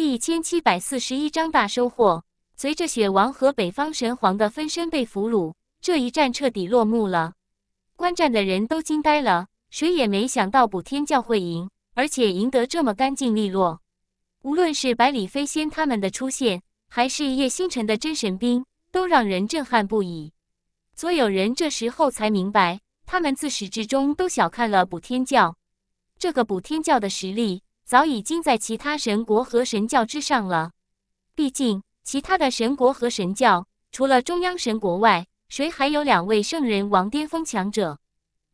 第一千七百四十一章大收获。随着雪王和北方神皇的分身被俘虏，这一战彻底落幕了。观战的人都惊呆了，谁也没想到补天教会赢，而且赢得这么干净利落。无论是百里飞仙他们的出现，还是叶星辰的真神兵，都让人震撼不已。所有人这时候才明白，他们自始至终都小看了补天教。这个补天教的实力。早已经在其他神国和神教之上了。毕竟，其他的神国和神教，除了中央神国外，谁还有两位圣人王巅峰强者？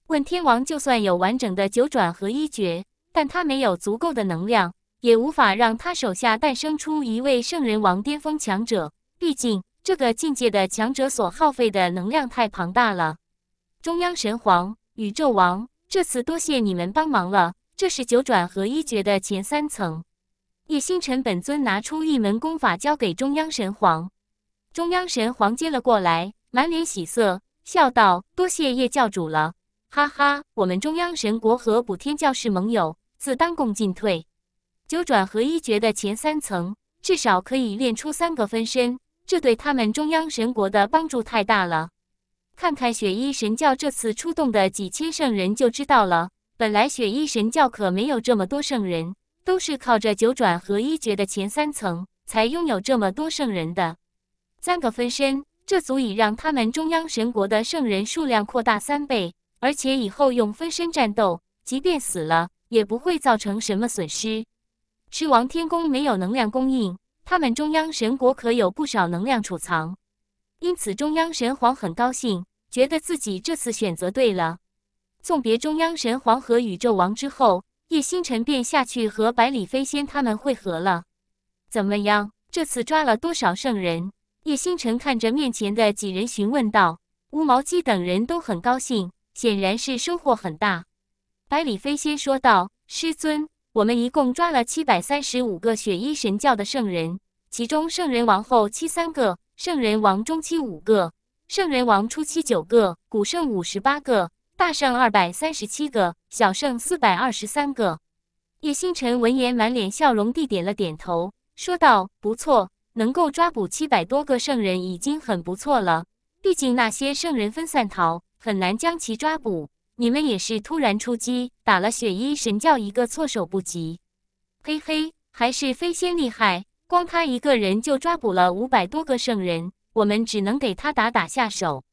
问天王就算有完整的九转合一诀，但他没有足够的能量，也无法让他手下诞生出一位圣人王巅峰强者。毕竟，这个境界的强者所耗费的能量太庞大了。中央神皇、宇宙王，这次多谢你们帮忙了。这是九转合一诀的前三层，叶星辰本尊拿出一门功法交给中央神皇，中央神皇接了过来，满脸喜色，笑道：“多谢叶教主了，哈哈，我们中央神国和补天教是盟友，自当共进退。九转合一诀的前三层，至少可以练出三个分身，这对他们中央神国的帮助太大了。看看雪衣神教这次出动的几千圣人就知道了。”本来雪衣神教可没有这么多圣人，都是靠着九转合一诀的前三层才拥有这么多圣人的。三个分身，这足以让他们中央神国的圣人数量扩大三倍，而且以后用分身战斗，即便死了也不会造成什么损失。狮王天宫没有能量供应，他们中央神国可有不少能量储藏，因此中央神皇很高兴，觉得自己这次选择对了。送别中央神黄河宇宙王之后，叶星辰便下去和百里飞仙他们会合了。怎么样？这次抓了多少圣人？叶星辰看着面前的几人询问道。乌毛鸡等人都很高兴，显然是收获很大。百里飞仙说道：“师尊，我们一共抓了七百三十五个雪衣神教的圣人，其中圣人王后七三个，圣人王中期五个，圣人王初期九个，古圣五十八个。”大圣二百三十七个，小圣四百二十三个。叶星辰闻言，满脸笑容地点了点头，说道：“不错，能够抓捕七百多个圣人已经很不错了。毕竟那些圣人分散逃，很难将其抓捕。你们也是突然出击，打了雪衣神教一个措手不及。嘿嘿，还是飞仙厉害，光他一个人就抓捕了五百多个圣人。我们只能给他打打下手。”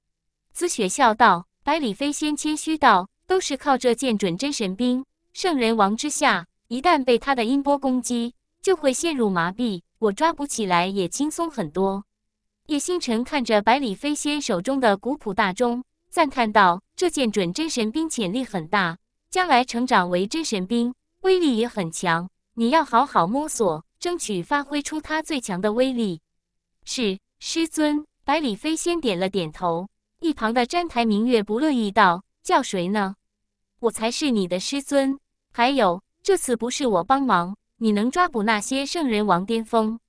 资雪笑道。百里飞仙谦虚道：“都是靠这件准真神兵，圣人王之下，一旦被他的音波攻击，就会陷入麻痹，我抓捕起来也轻松很多。”叶星辰看着百里飞仙手中的古朴大钟，赞叹道：“这件准真神兵潜力很大，将来成长为真神兵，威力也很强。你要好好摸索，争取发挥出它最强的威力。”是师尊，百里飞仙点了点头。一旁的詹台明月不乐意道：“叫谁呢？我才是你的师尊。还有，这次不是我帮忙，你能抓捕那些圣人王巅峰？”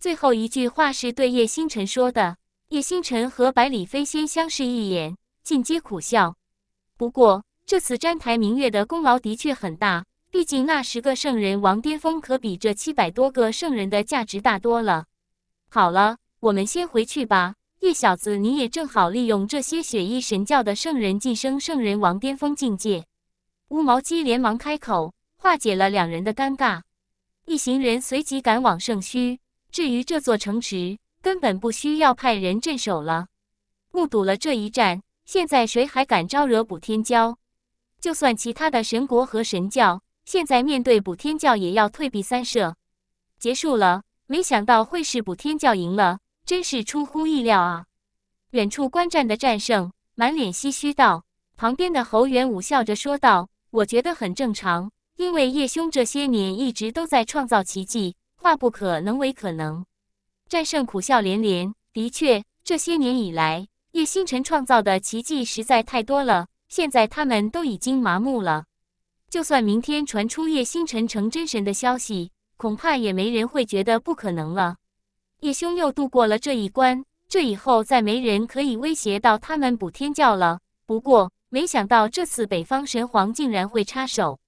最后一句话是对叶星辰说的。叶星辰和百里飞仙相视一眼，尽皆苦笑。不过，这次詹台明月的功劳的确很大，毕竟那十个圣人王巅峰可比这七百多个圣人的价值大多了。好了，我们先回去吧。叶小子，你也正好利用这些雪衣神教的圣人晋升圣人王巅峰境界。乌毛鸡连忙开口，化解了两人的尴尬。一行人随即赶往圣墟。至于这座城池，根本不需要派人镇守了。目睹了这一战，现在谁还敢招惹补天教？就算其他的神国和神教，现在面对补天教也要退避三舍。结束了，没想到会是补天教赢了。真是出乎意料啊！远处观战的战胜满脸唏嘘道：“旁边的侯元武笑着说道，我觉得很正常，因为叶兄这些年一直都在创造奇迹，化不可能为可能。”战胜苦笑连连。的确，这些年以来，叶星辰创造的奇迹实在太多了，现在他们都已经麻木了。就算明天传出叶星辰成真神的消息，恐怕也没人会觉得不可能了。叶兄又度过了这一关，这以后再没人可以威胁到他们补天教了。不过，没想到这次北方神皇竟然会插手。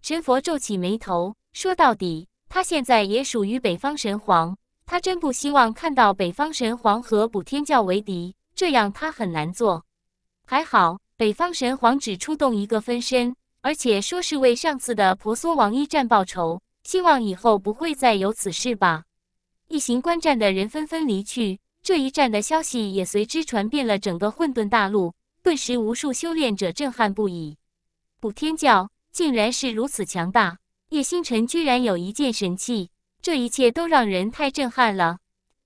神佛皱起眉头，说：“到底，他现在也属于北方神皇。他真不希望看到北方神皇和补天教为敌，这样他很难做。还好，北方神皇只出动一个分身，而且说是为上次的婆娑王一战报仇。希望以后不会再有此事吧。”一行观战的人纷纷离去，这一战的消息也随之传遍了整个混沌大陆。顿时，无数修炼者震撼不已。补天教竟然是如此强大，叶星辰居然有一件神器，这一切都让人太震撼了。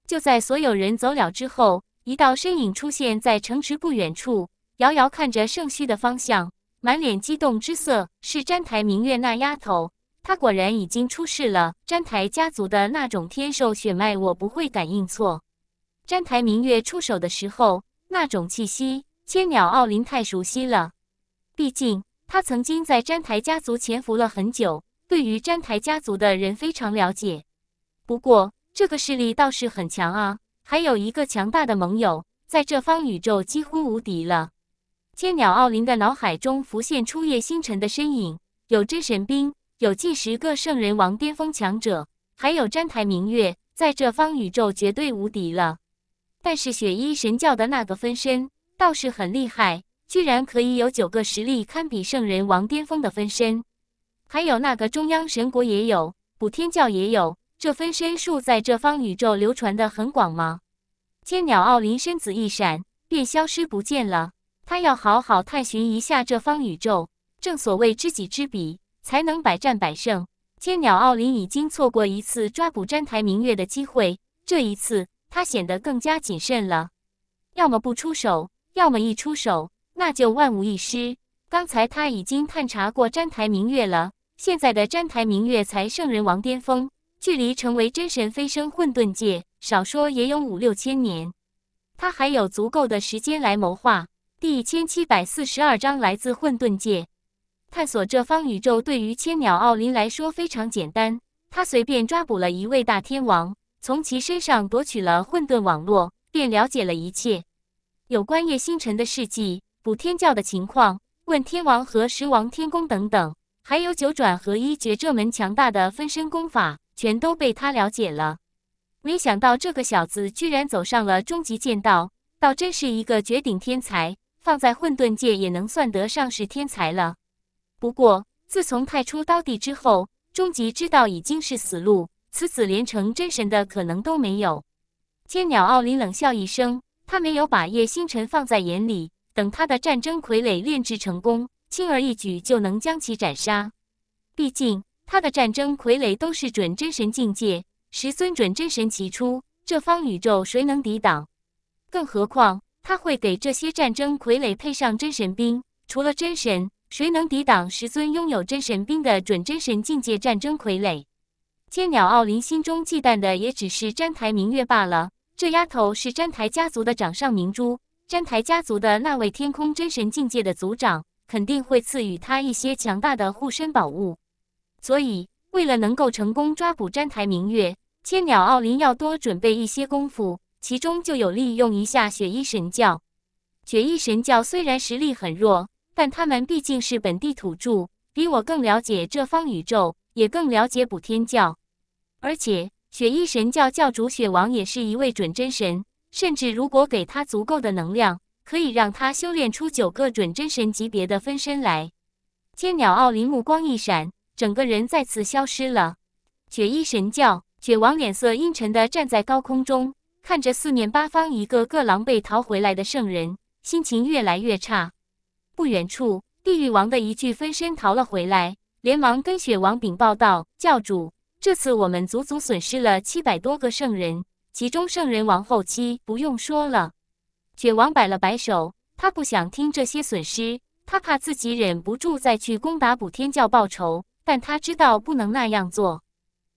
就在所有人走了之后，一道身影出现在城池不远处，遥遥看着圣墟的方向，满脸激动之色。是澹台明月那丫头。他果然已经出世了。澹台家族的那种天兽血脉，我不会感应错。澹台明月出手的时候，那种气息，千鸟奥林太熟悉了。毕竟他曾经在澹台家族潜伏了很久，对于澹台家族的人非常了解。不过这个势力倒是很强啊，还有一个强大的盟友，在这方宇宙几乎无敌了。千鸟奥林的脑海中浮现出叶星辰的身影，有真神兵。有近十个圣人王巅峰强者，还有詹台明月，在这方宇宙绝对无敌了。但是雪衣神教的那个分身倒是很厉害，居然可以有九个实力堪比圣人王巅峰的分身。还有那个中央神国也有，补天教也有，这分身术在这方宇宙流传的很广吗？千鸟奥林身子一闪，便消失不见了。他要好好探寻一下这方宇宙，正所谓知己知彼。才能百战百胜。千鸟奥林已经错过一次抓捕澹台明月的机会，这一次他显得更加谨慎了。要么不出手，要么一出手，那就万无一失。刚才他已经探查过詹台明月了，现在的詹台明月才圣人王巅峰，距离成为真神飞升混沌界，少说也有五六千年，他还有足够的时间来谋划。第一千七百四十二章来自混沌界。探索这方宇宙对于千鸟奥林来说非常简单，他随便抓捕了一位大天王，从其身上夺取了混沌网络，便了解了一切有关叶星辰的事迹、补天教的情况、问天王和十王天宫等等，还有九转合一诀这门强大的分身功法，全都被他了解了。没想到这个小子居然走上了终极剑道，倒真是一个绝顶天才，放在混沌界也能算得上是天才了。不过，自从派出刀帝之后，终极之道已经是死路，此子连成真神的可能都没有。千鸟奥利冷笑一声，他没有把叶星辰放在眼里。等他的战争傀儡炼制成功，轻而易举就能将其斩杀。毕竟，他的战争傀儡都是准真神境界，十尊准真神齐出，这方宇宙谁能抵挡？更何况，他会给这些战争傀儡配上真神兵，除了真神。谁能抵挡十尊拥有真神兵的准真神境界战争傀儡？千鸟奥林心中忌惮的也只是澹台明月罢了。这丫头是澹台家族的掌上明珠，澹台家族的那位天空真神境界的族长肯定会赐予她一些强大的护身宝物。所以，为了能够成功抓捕澹台明月，千鸟奥林要多准备一些功夫，其中就有利用一下雪衣神教。雪衣神教虽然实力很弱。但他们毕竟是本地土著，比我更了解这方宇宙，也更了解补天教。而且，雪衣神教教主雪王也是一位准真神，甚至如果给他足够的能量，可以让他修炼出九个准真神级别的分身来。千鸟奥林目光一闪，整个人再次消失了。雪衣神教雪王脸色阴沉的站在高空中，看着四面八方一个个狼狈逃回来的圣人，心情越来越差。不远处，地狱王的一具分身逃了回来，连忙跟雪王禀报道：“教主，这次我们足足损失了七百多个圣人，其中圣人王后期不用说了。”雪王摆了摆手，他不想听这些损失，他怕自己忍不住再去攻打补天教报仇，但他知道不能那样做。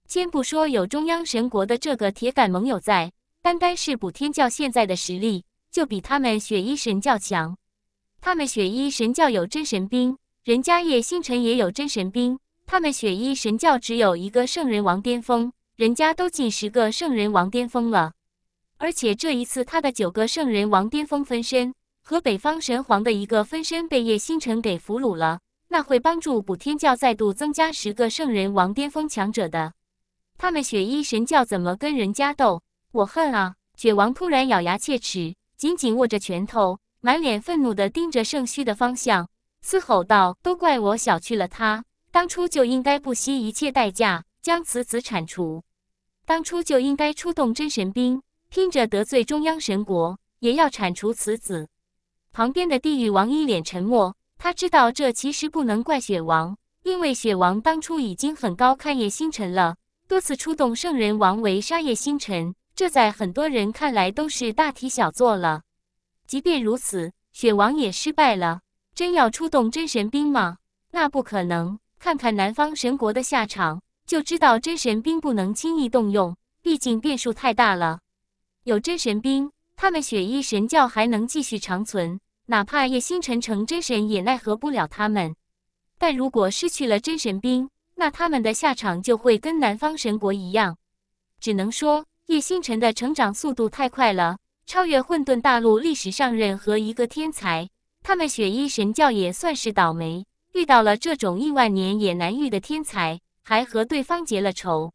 先不说有中央神国的这个铁杆盟友在，单单是补天教现在的实力，就比他们雪衣神教强。他们雪衣神教有真神兵，人家叶星辰也有真神兵。他们雪衣神教只有一个圣人王巅峰，人家都近十个圣人王巅峰了。而且这一次，他的九个圣人王巅峰分身和北方神皇的一个分身被叶星辰给俘虏了，那会帮助补天教再度增加十个圣人王巅峰强者的。他们雪衣神教怎么跟人家斗？我恨啊！雪王突然咬牙切齿，紧紧握着拳头。满脸愤怒的盯着圣虚的方向，嘶吼道：“都怪我小觑了他，当初就应该不惜一切代价将此子铲除，当初就应该出动真神兵，拼着得罪中央神国也要铲除此子。”旁边的地狱王一脸沉默，他知道这其实不能怪雪王，因为雪王当初已经很高看叶星辰了，多次出动圣人王为杀叶星辰，这在很多人看来都是大题小做了。即便如此，雪王也失败了。真要出动真神兵吗？那不可能。看看南方神国的下场，就知道真神兵不能轻易动用，毕竟变数太大了。有真神兵，他们雪衣神教还能继续长存，哪怕叶星辰成真神也奈何不了他们。但如果失去了真神兵，那他们的下场就会跟南方神国一样。只能说，叶星辰的成长速度太快了。超越混沌大陆历史上任何一个天才，他们雪衣神教也算是倒霉，遇到了这种亿万年也难遇的天才，还和对方结了仇。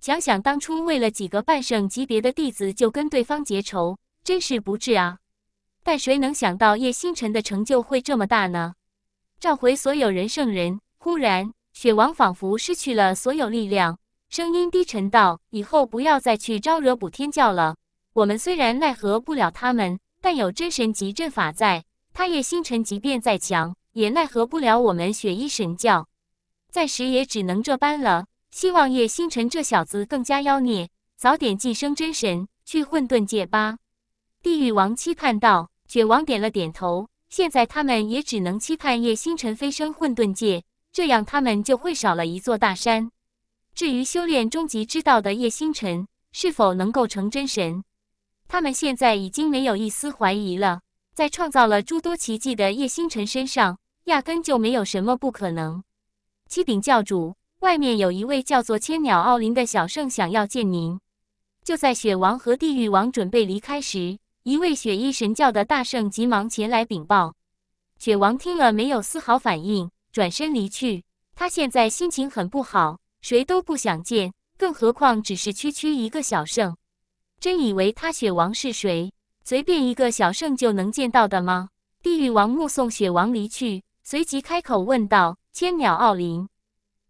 想想当初为了几个半圣级别的弟子就跟对方结仇，真是不智啊！但谁能想到叶星辰的成就会这么大呢？召回所有人，圣人。忽然，雪王仿佛失去了所有力量，声音低沉道：“以后不要再去招惹补天教了。”我们虽然奈何不了他们，但有真神级阵法在，他叶星辰即便再强，也奈何不了我们雪衣神教。暂时也只能这般了。希望叶星辰这小子更加妖孽，早点晋升真神，去混沌界吧。地狱王期盼道，雪王点了点头。现在他们也只能期盼叶星辰飞升混沌界，这样他们就会少了一座大山。至于修炼终极之道的叶星辰是否能够成真神？他们现在已经没有一丝怀疑了，在创造了诸多奇迹的叶星辰身上，压根就没有什么不可能。七鼎教主，外面有一位叫做千鸟奥林的小圣想要见您。就在雪王和地狱王准备离开时，一位雪衣神教的大圣急忙前来禀报。雪王听了没有丝毫反应，转身离去。他现在心情很不好，谁都不想见，更何况只是区区一个小圣。真以为他雪王是谁？随便一个小圣就能见到的吗？地狱王目送雪王离去，随即开口问道：“千鸟奥林，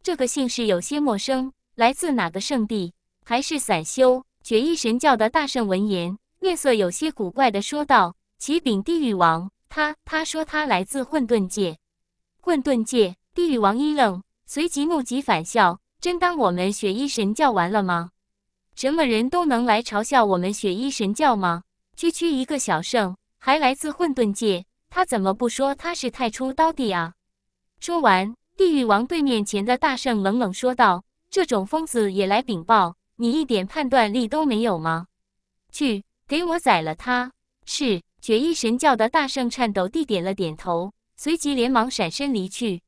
这个姓氏有些陌生，来自哪个圣地？还是散修？”雪翼神教的大圣闻言，面色有些古怪的说道：“启禀地狱王，他他说他来自混沌界。”混沌界，地狱王一愣，随即怒极反笑：“真当我们雪翼神教完了吗？”什么人都能来嘲笑我们雪衣神教吗？区区一个小圣，还来自混沌界，他怎么不说他是太初刀帝啊？说完，地狱王对面前的大圣冷冷说道：“这种疯子也来禀报，你一点判断力都没有吗？去，给我宰了他！”是雪衣神教的大圣颤抖地点了点头，随即连忙闪身离去。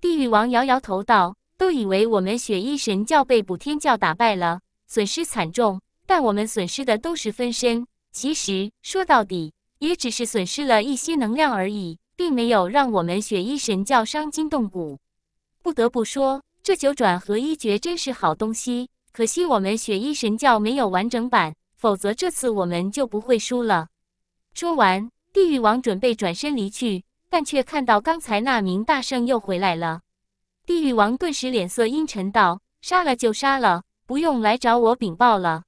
地狱王摇摇头道：“都以为我们雪衣神教被补天教打败了。”损失惨重，但我们损失的都是分身，其实说到底，也只是损失了一些能量而已，并没有让我们雪衣神教伤筋动骨。不得不说，这九转合一诀真是好东西，可惜我们雪衣神教没有完整版，否则这次我们就不会输了。说完，地狱王准备转身离去，但却看到刚才那名大圣又回来了。地狱王顿时脸色阴沉道：“杀了就杀了。”不用来找我禀报了，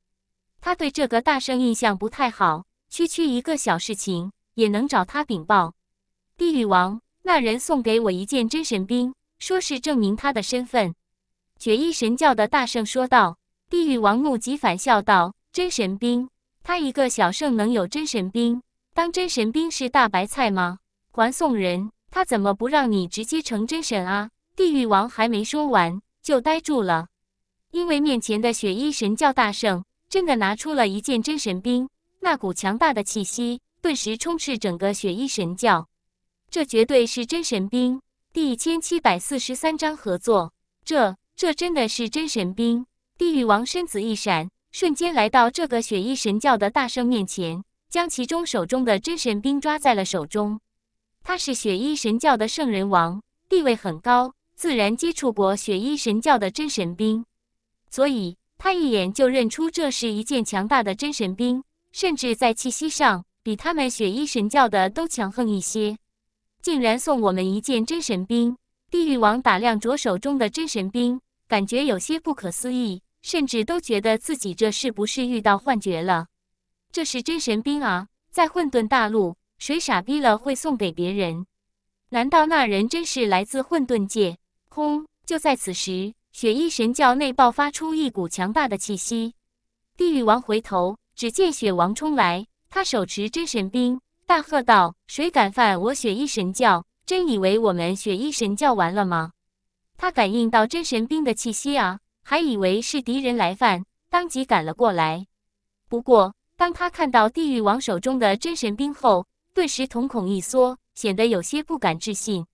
他对这个大圣印象不太好。区区一个小事情也能找他禀报？地狱王那人送给我一件真神兵，说是证明他的身份。绝一神教的大圣说道。地狱王怒极反笑道：“真神兵？他一个小圣能有真神兵？当真神兵是大白菜吗？还送人？他怎么不让你直接成真神啊？”地狱王还没说完，就呆住了。因为面前的雪衣神教大圣真的拿出了一件真神兵，那股强大的气息顿时充斥整个雪衣神教。这绝对是真神兵！第一千七百四十三章合作。这这真的是真神兵！地狱王身子一闪，瞬间来到这个雪衣神教的大圣面前，将其中手中的真神兵抓在了手中。他是雪衣神教的圣人王，地位很高，自然接触过雪衣神教的真神兵。所以，他一眼就认出这是一件强大的真神兵，甚至在气息上比他们血衣神教的都强横一些。竟然送我们一件真神兵！地狱王打量着手中的真神兵，感觉有些不可思议，甚至都觉得自己这是不是遇到幻觉了？这是真神兵啊！在混沌大陆，谁傻逼了会送给别人？难道那人真是来自混沌界？轰！就在此时。雪衣神教内爆发出一股强大的气息，地狱王回头，只见雪王冲来，他手持真神兵，大喝道：“谁敢犯我雪衣神教？真以为我们雪衣神教完了吗？”他感应到真神兵的气息啊，还以为是敌人来犯，当即赶了过来。不过当他看到地狱王手中的真神兵后，顿时瞳孔一缩，显得有些不敢置信：“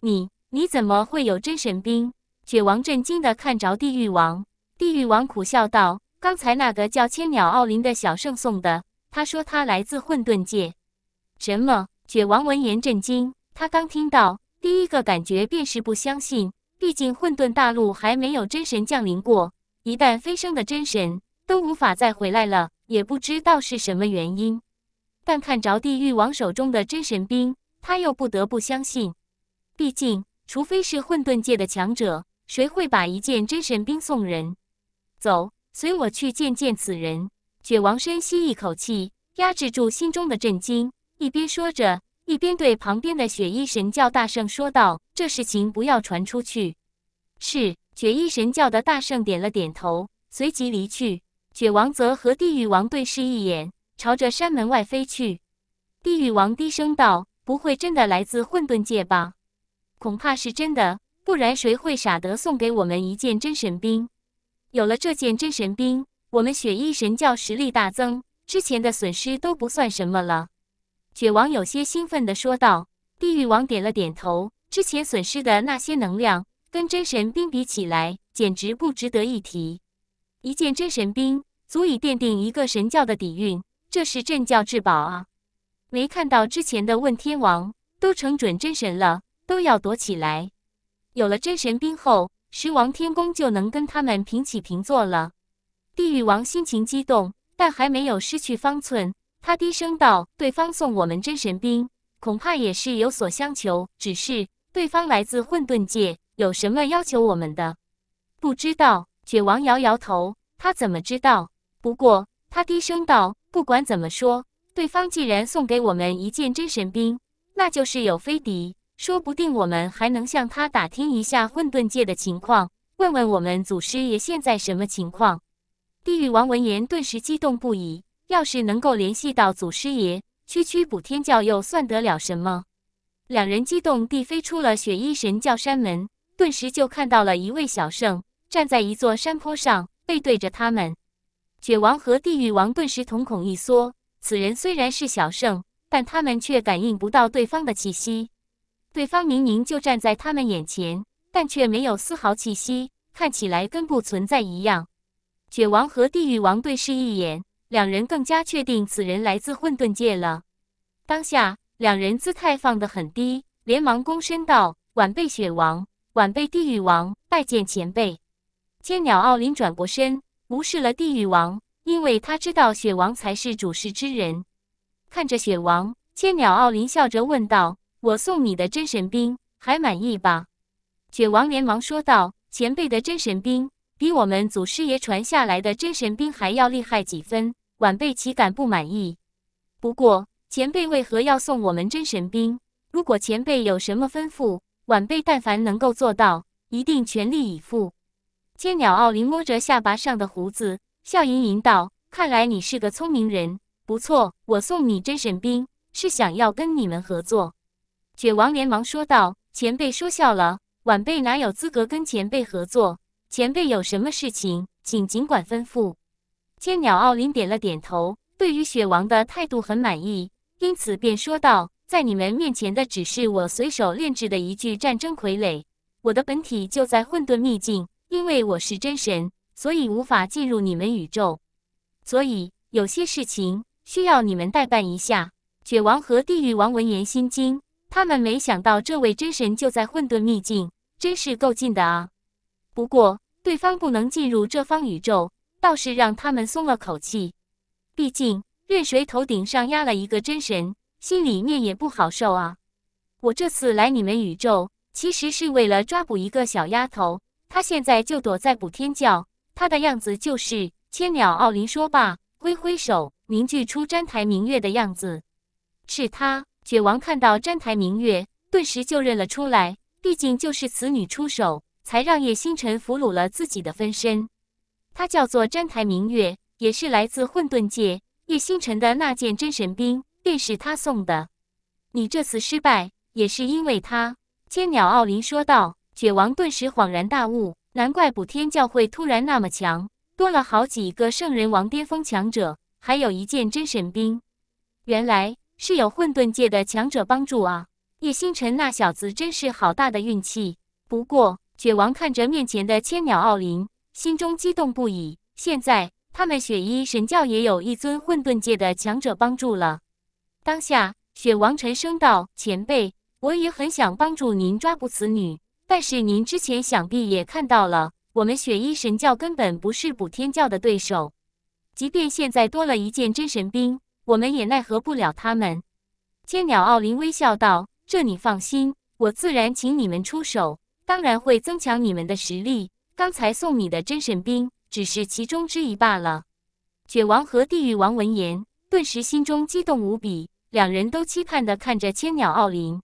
你你怎么会有真神兵？”雪王震惊的看着地狱王，地狱王苦笑道：“刚才那个叫千鸟奥林的小圣送的，他说他来自混沌界。”什么？雪王闻言震惊，他刚听到，第一个感觉便是不相信，毕竟混沌大陆还没有真神降临过，一旦飞升的真神都无法再回来了，也不知道是什么原因。但看着地狱王手中的真神兵，他又不得不相信，毕竟除非是混沌界的强者。谁会把一件真神兵送人？走，随我去见见此人。雪王深吸一口气，压制住心中的震惊，一边说着，一边对旁边的雪衣神教大圣说道：“这事情不要传出去。”是雪衣神教的大圣点了点头，随即离去。雪王则和地狱王对视一眼，朝着山门外飞去。地狱王低声道：“不会真的来自混沌界吧？”“恐怕是真的。”不然谁会傻得送给我们一件真神兵？有了这件真神兵，我们雪翼神教实力大增，之前的损失都不算什么了。雪王有些兴奋的说道。地狱王点了点头，之前损失的那些能量跟真神兵比起来，简直不值得一提。一件真神兵足以奠定一个神教的底蕴，这是镇教至宝啊！没看到之前的问天王都成准真神了，都要躲起来。有了真神兵后，十王天宫就能跟他们平起平坐了。地狱王心情激动，但还没有失去方寸。他低声道：“对方送我们真神兵，恐怕也是有所相求。只是对方来自混沌界，有什么要求我们的？不知道。”雪王摇摇头，他怎么知道？不过他低声道：“不管怎么说，对方既然送给我们一件真神兵，那就是有非敌。”说不定我们还能向他打听一下混沌界的情况，问问我们祖师爷现在什么情况。地狱王闻言顿时激动不已，要是能够联系到祖师爷，区区补天教又算得了什么？两人激动地飞出了雪衣神教山门，顿时就看到了一位小圣站在一座山坡上，背对着他们。雪王和地狱王顿时瞳孔一缩，此人虽然是小圣，但他们却感应不到对方的气息。对方明明就站在他们眼前，但却没有丝毫气息，看起来跟不存在一样。雪王和地狱王对视一眼，两人更加确定此人来自混沌界了。当下，两人姿态放得很低，连忙躬身道：“晚辈雪王，晚辈地狱王，拜见前辈。”千鸟奥林转过身，无视了地狱王，因为他知道雪王才是主事之人。看着雪王，千鸟奥林笑着问道。我送你的真神兵还满意吧？雪王连忙说道：“前辈的真神兵比我们祖师爷传下来的真神兵还要厉害几分，晚辈岂敢不满意？不过前辈为何要送我们真神兵？如果前辈有什么吩咐，晚辈但凡能够做到，一定全力以赴。”千鸟奥林摸着下巴上的胡子，笑盈盈道：“看来你是个聪明人，不错。我送你真神兵，是想要跟你们合作。”雪王连忙说道：“前辈说笑了，晚辈哪有资格跟前辈合作？前辈有什么事情，请尽管吩咐。”千鸟奥林点了点头，对于雪王的态度很满意，因此便说道：“在你们面前的只是我随手炼制的一具战争傀儡，我的本体就在混沌秘境。因为我是真神，所以无法进入你们宇宙，所以有些事情需要你们代办一下。”雪王和地狱王闻言心惊。他们没想到这位真神就在混沌秘境，真是够近的啊！不过对方不能进入这方宇宙，倒是让他们松了口气。毕竟任谁头顶上压了一个真神，心里面也不好受啊。我这次来你们宇宙，其实是为了抓捕一个小丫头，她现在就躲在补天教。她的样子就是千鸟奥林说罢，挥挥手，凝聚出瞻台明月的样子，是她。雪王看到詹台明月，顿时就认了出来。毕竟就是此女出手，才让叶星辰俘虏了自己的分身。他叫做詹台明月，也是来自混沌界。叶星辰的那件真神兵便是他送的。你这次失败，也是因为他。千鸟奥林说道。雪王顿时恍然大悟，难怪补天教会突然那么强，多了好几个圣人王巅峰强者，还有一件真神兵。原来。是有混沌界的强者帮助啊！叶星辰那小子真是好大的运气。不过，雪王看着面前的千鸟奥林，心中激动不已。现在，他们雪衣神教也有一尊混沌界的强者帮助了。当下，雪王沉声道：“前辈，我也很想帮助您抓捕此女，但是您之前想必也看到了，我们雪衣神教根本不是补天教的对手。即便现在多了一件真神兵。”我们也奈何不了他们。千鸟奥林微笑道：“这你放心，我自然请你们出手，当然会增强你们的实力。刚才送你的真神兵只是其中之一罢了。”卷王和地狱王闻言，顿时心中激动无比，两人都期盼的看着千鸟奥林。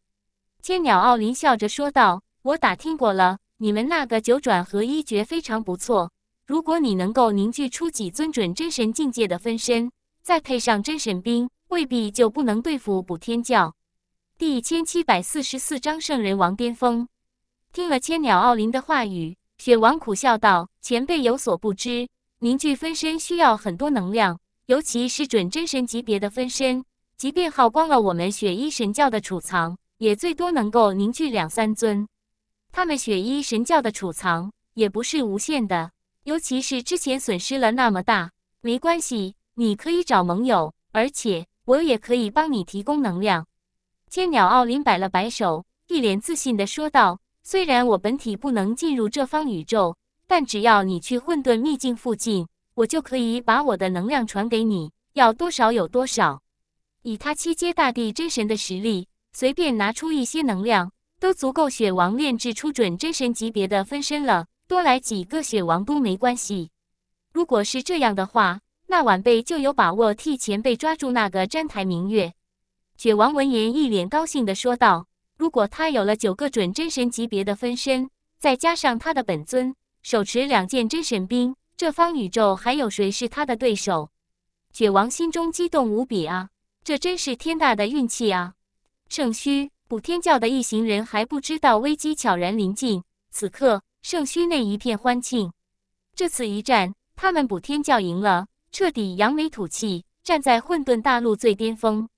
千鸟奥林笑着说道：“我打听过了，你们那个九转合一诀非常不错，如果你能够凝聚出几尊准真神境界的分身。”再配上真神兵，未必就不能对付补天教。第一千七百四十四章圣人王巅峰。听了千鸟奥林的话语，雪王苦笑道：“前辈有所不知，凝聚分身需要很多能量，尤其是准真神级别的分身，即便耗光了我们雪衣神教的储藏，也最多能够凝聚两三尊。他们雪衣神教的储藏也不是无限的，尤其是之前损失了那么大，没关系。”你可以找盟友，而且我也可以帮你提供能量。千鸟奥林摆了摆手，一脸自信的说道：“虽然我本体不能进入这方宇宙，但只要你去混沌秘境附近，我就可以把我的能量传给你，要多少有多少。”以他七阶大地真神的实力，随便拿出一些能量，都足够血王炼制出准真神级别的分身了。多来几个血王都没关系。如果是这样的话，那晚辈就有把握替前辈抓住那个詹台明月。雪王闻言，一脸高兴地说道：“如果他有了九个准真神级别的分身，再加上他的本尊，手持两件真神兵，这方宇宙还有谁是他的对手？”雪王心中激动无比啊，这真是天大的运气啊！圣虚补天教的一行人还不知道危机悄然临近，此刻圣虚内一片欢庆。这次一战，他们补天教赢了。彻底扬眉吐气，站在混沌大陆最巅峰，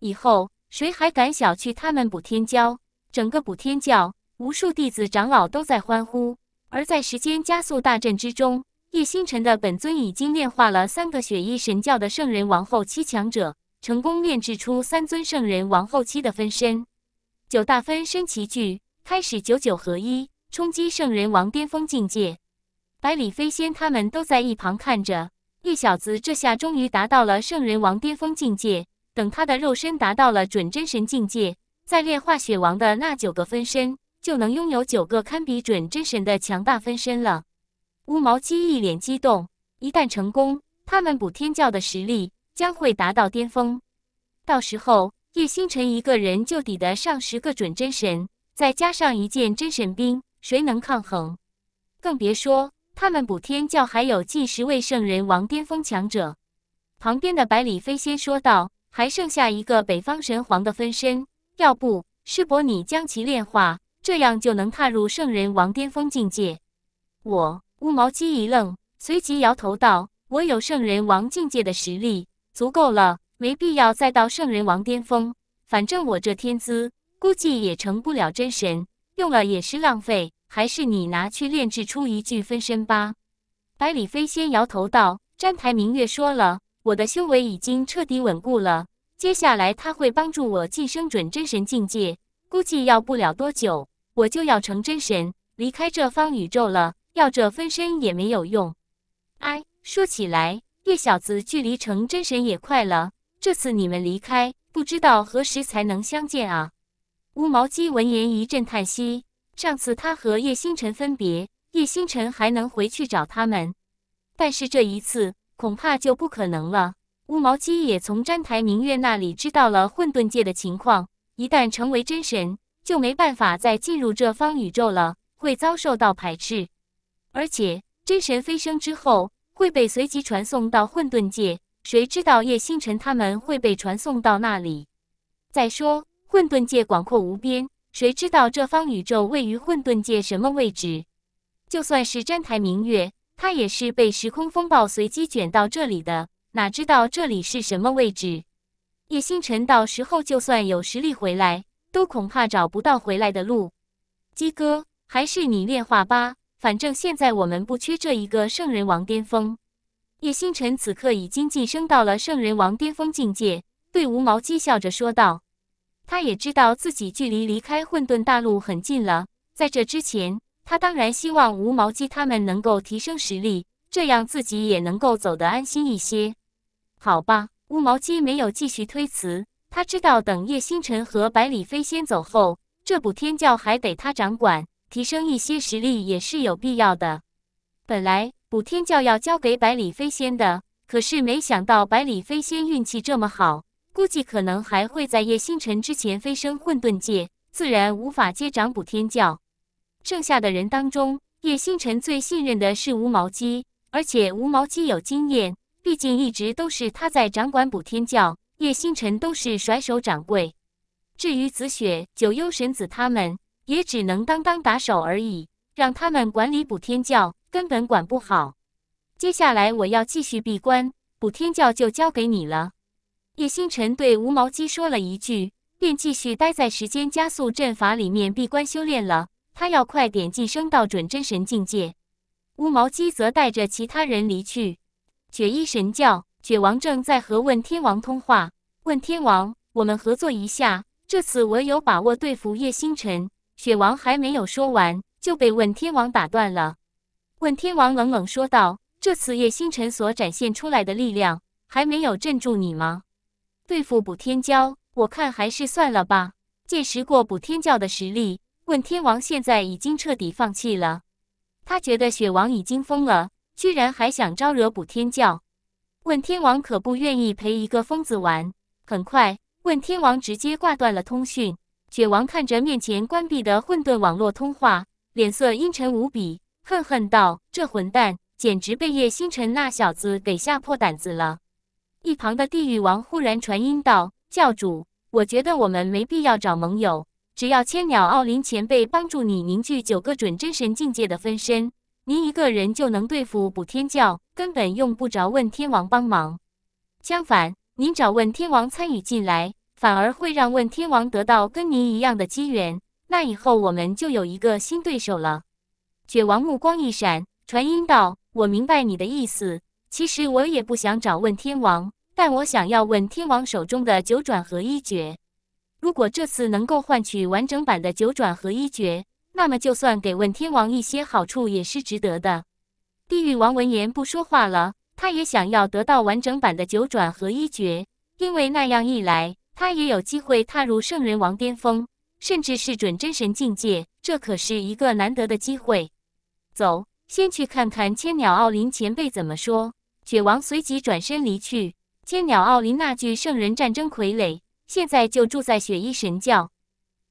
以后谁还敢小觑他们补天教？整个补天教无数弟子长老都在欢呼。而在时间加速大阵之中，叶星辰的本尊已经炼化了三个雪衣神教的圣人王后期强者，成功炼制出三尊圣人王后期的分身，九大分身齐聚，开始九九合一，冲击圣人王巅峰境界。百里飞仙他们都在一旁看着。玉小子这下终于达到了圣人王巅峰境界。等他的肉身达到了准真神境界，再炼化血王的那九个分身，就能拥有九个堪比准真神的强大分身了。乌毛鸡一脸激动，一旦成功，他们补天教的实力将会达到巅峰。到时候，叶星辰一个人就抵得上十个准真神，再加上一件真神兵，谁能抗衡？更别说……他们补天教还有近十位圣人王巅峰强者。旁边的百里飞仙说道：“还剩下一个北方神皇的分身，要不师伯你将其炼化，这样就能踏入圣人王巅峰境界。”我乌毛鸡一愣，随即摇头道：“我有圣人王境界的实力，足够了，没必要再到圣人王巅峰。反正我这天资估计也成不了真神，用了也是浪费。”还是你拿去炼制出一具分身吧。百里飞仙摇头道：“澹台明月说了，我的修为已经彻底稳固了，接下来他会帮助我晋升准真神境界，估计要不了多久，我就要成真神，离开这方宇宙了。要这分身也没有用。哎，说起来，叶小子距离成真神也快了，这次你们离开，不知道何时才能相见啊？”乌毛鸡闻言一阵叹息。上次他和叶星辰分别，叶星辰还能回去找他们，但是这一次恐怕就不可能了。乌毛鸡也从詹台明月那里知道了混沌界的情况，一旦成为真神，就没办法再进入这方宇宙了，会遭受到排斥。而且真神飞升之后会被随机传送到混沌界，谁知道叶星辰他们会被传送到那里？再说混沌界广阔无边。谁知道这方宇宙位于混沌界什么位置？就算是澹台明月，他也是被时空风暴随机卷到这里的，哪知道这里是什么位置？叶星辰到时候就算有实力回来，都恐怕找不到回来的路。鸡哥，还是你炼化吧，反正现在我们不缺这一个圣人王巅峰。叶星辰此刻已经晋升到了圣人王巅峰境界，对无毛鸡笑着说道。他也知道自己距离离开混沌大陆很近了，在这之前，他当然希望无毛鸡他们能够提升实力，这样自己也能够走得安心一些。好吧，无毛鸡没有继续推辞，他知道等叶星辰和百里飞仙走后，这补天教还得他掌管，提升一些实力也是有必要的。本来补天教要交给百里飞仙的，可是没想到百里飞仙运气这么好。估计可能还会在叶星辰之前飞升混沌界，自然无法接掌补天教。剩下的人当中，叶星辰最信任的是无毛鸡，而且无毛鸡有经验，毕竟一直都是他在掌管补天教，叶星辰都是甩手掌柜。至于紫雪、九幽神子他们，也只能当当打手而已，让他们管理补天教根本管不好。接下来我要继续闭关，补天教就交给你了。叶星辰对无毛鸡说了一句，便继续待在时间加速阵法里面闭关修炼了。他要快点晋升到准真神境界。无毛鸡则带着其他人离去。雪衣神教雪王正在和问天王通话。问天王，我们合作一下，这次我有把握对付叶星辰。雪王还没有说完，就被问天王打断了。问天王冷冷说道：“这次叶星辰所展现出来的力量，还没有镇住你吗？”对付补天教，我看还是算了吧。见识过补天教的实力，问天王现在已经彻底放弃了。他觉得雪王已经疯了，居然还想招惹补天教。问天王可不愿意陪一个疯子玩。很快，问天王直接挂断了通讯。雪王看着面前关闭的混沌网络通话，脸色阴沉无比，恨恨道：“这混蛋，简直被叶星辰那小子给吓破胆子了。”一旁的地狱王忽然传音道：“教主，我觉得我们没必要找盟友，只要千鸟奥林前辈帮助你凝聚九个准真神境界的分身，您一个人就能对付补天教，根本用不着问天王帮忙。相反，您找问天王参与进来，反而会让问天王得到跟您一样的机缘，那以后我们就有一个新对手了。”雪王目光一闪，传音道：“我明白你的意思。”其实我也不想找问天王，但我想要问天王手中的九转合一诀。如果这次能够换取完整版的九转合一诀，那么就算给问天王一些好处也是值得的。地狱王闻言不说话了，他也想要得到完整版的九转合一诀，因为那样一来，他也有机会踏入圣人王巅峰，甚至是准真神境界。这可是一个难得的机会。走，先去看看千鸟奥林前辈怎么说。雪王随即转身离去。千鸟奥林那具圣人战争傀儡，现在就住在雪衣神教。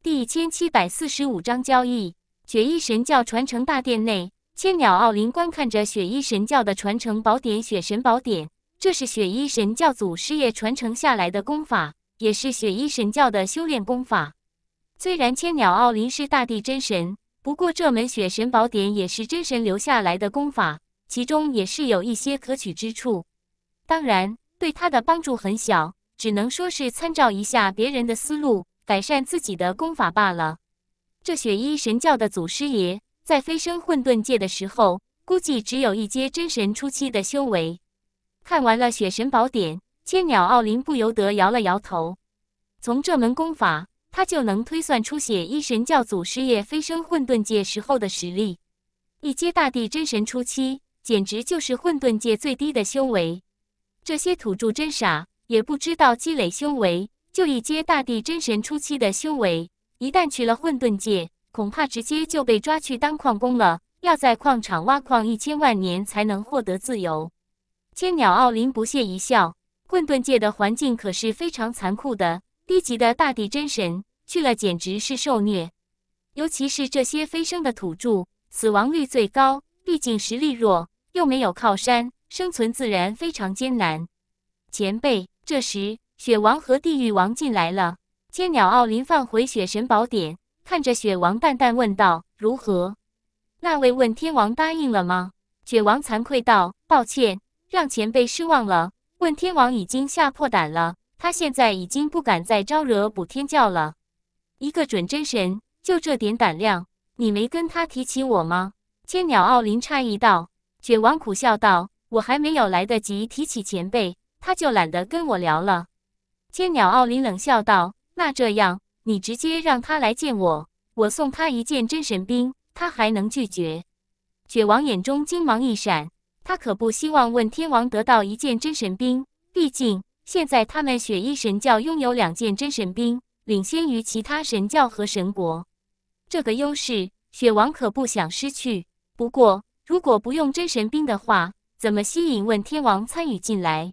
第一千七百四十五章交易。雪衣神教传承大殿内，千鸟奥林观看着雪衣神教的传承宝典《雪神宝典》。这是雪衣神教祖师爷传承下来的功法，也是雪衣神教的修炼功法。虽然千鸟奥林是大地真神，不过这门雪神宝典也是真神留下来的功法。其中也是有一些可取之处，当然对他的帮助很小，只能说是参照一下别人的思路，改善自己的功法罢了。这雪衣神教的祖师爷在飞升混沌界的时候，估计只有一阶真神初期的修为。看完了《雪神宝典》，千鸟奥林不由得摇了摇头。从这门功法，他就能推算出雪衣神教祖师爷飞升混沌界时候的实力，一阶大地真神初期。简直就是混沌界最低的修为，这些土著真傻，也不知道积累修为。就一阶大地真神初期的修为，一旦去了混沌界，恐怕直接就被抓去当矿工了，要在矿场挖矿一千万年才能获得自由。千鸟奥林不屑一笑，混沌界的环境可是非常残酷的，低级的大地真神去了简直是受虐，尤其是这些飞升的土著，死亡率最高，毕竟实力弱。又没有靠山，生存自然非常艰难。前辈，这时雪王和地狱王进来了。千鸟奥林放回雪神宝典，看着雪王淡淡问道：“如何？那位问天王答应了吗？”雪王惭愧道：“抱歉，让前辈失望了。问天王已经吓破胆了，他现在已经不敢再招惹补天教了。一个准真神就这点胆量，你没跟他提起我吗？”千鸟奥林诧异道。雪王苦笑道：“我还没有来得及提起前辈，他就懒得跟我聊了。”千鸟奥林冷笑道：“那这样，你直接让他来见我，我送他一件真神兵，他还能拒绝？”雪王眼中金芒一闪，他可不希望问天王得到一件真神兵，毕竟现在他们雪衣神教拥有两件真神兵，领先于其他神教和神国，这个优势雪王可不想失去。不过。如果不用真神兵的话，怎么吸引问天王参与进来？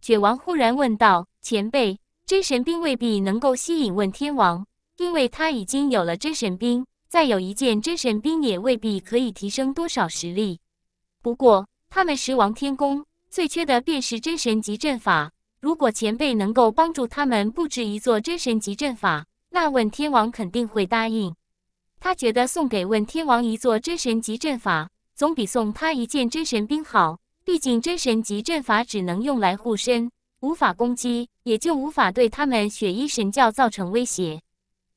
雪王忽然问道：“前辈，真神兵未必能够吸引问天王，因为他已经有了真神兵，再有一件真神兵也未必可以提升多少实力。不过，他们十王天宫最缺的便是真神级阵法。如果前辈能够帮助他们布置一座真神级阵法，那问天王肯定会答应。他觉得送给问天王一座真神级阵法。”总比送他一件真神兵好，毕竟真神级阵法只能用来护身，无法攻击，也就无法对他们雪衣神教造成威胁。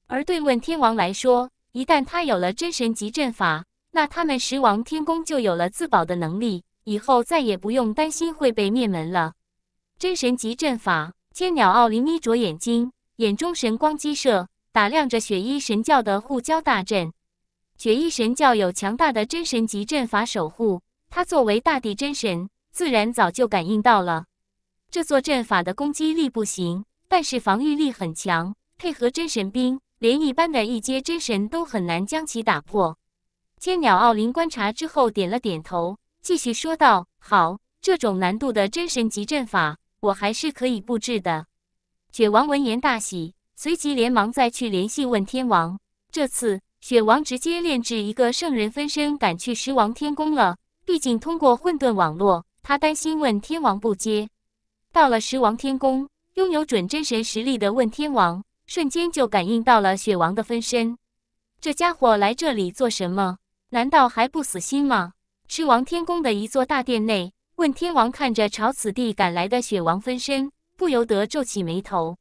而对问天王来说，一旦他有了真神级阵法，那他们十王天宫就有了自保的能力，以后再也不用担心会被灭门了。真神级阵法，千鸟奥林眯着眼睛，眼中神光激射，打量着雪衣神教的护教大阵。雪翼神教有强大的真神级阵法守护，他作为大地真神，自然早就感应到了这座阵法的攻击力不行，但是防御力很强，配合真神兵，连一般的一阶真神都很难将其打破。千鸟奥林观察之后，点了点头，继续说道：“好，这种难度的真神级阵法，我还是可以布置的。”雪王闻言大喜，随即连忙再去联系问天王，这次。雪王直接炼制一个圣人分身，赶去十王天宫了。毕竟通过混沌网络，他担心问天王不接。到了十王天宫，拥有准真神实力的问天王瞬间就感应到了雪王的分身。这家伙来这里做什么？难道还不死心吗？狮王天宫的一座大殿内，问天王看着朝此地赶来的雪王分身，不由得皱起眉头。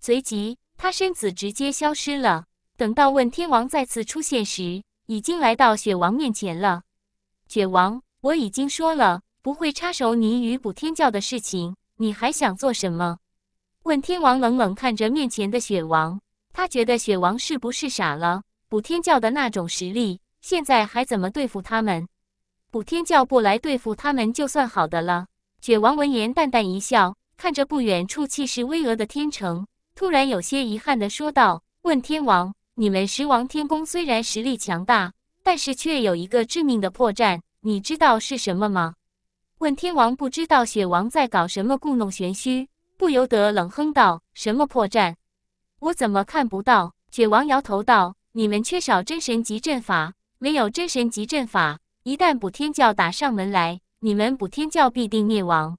随即，他身子直接消失了。等到问天王再次出现时，已经来到雪王面前了。雪王，我已经说了不会插手你与补天教的事情，你还想做什么？问天王冷冷看着面前的雪王，他觉得雪王是不是傻了？补天教的那种实力，现在还怎么对付他们？补天教不来对付他们就算好的了。雪王闻言淡淡一笑，看着不远处气势巍峨的天城，突然有些遗憾的说道：“问天王。”你们十王天宫虽然实力强大，但是却有一个致命的破绽，你知道是什么吗？问天王不知道雪王在搞什么故弄玄虚，不由得冷哼道：“什么破绽？我怎么看不到？”雪王摇头道：“你们缺少真神级阵法，没有真神级阵法，一旦补天教打上门来，你们补天教必定灭亡。”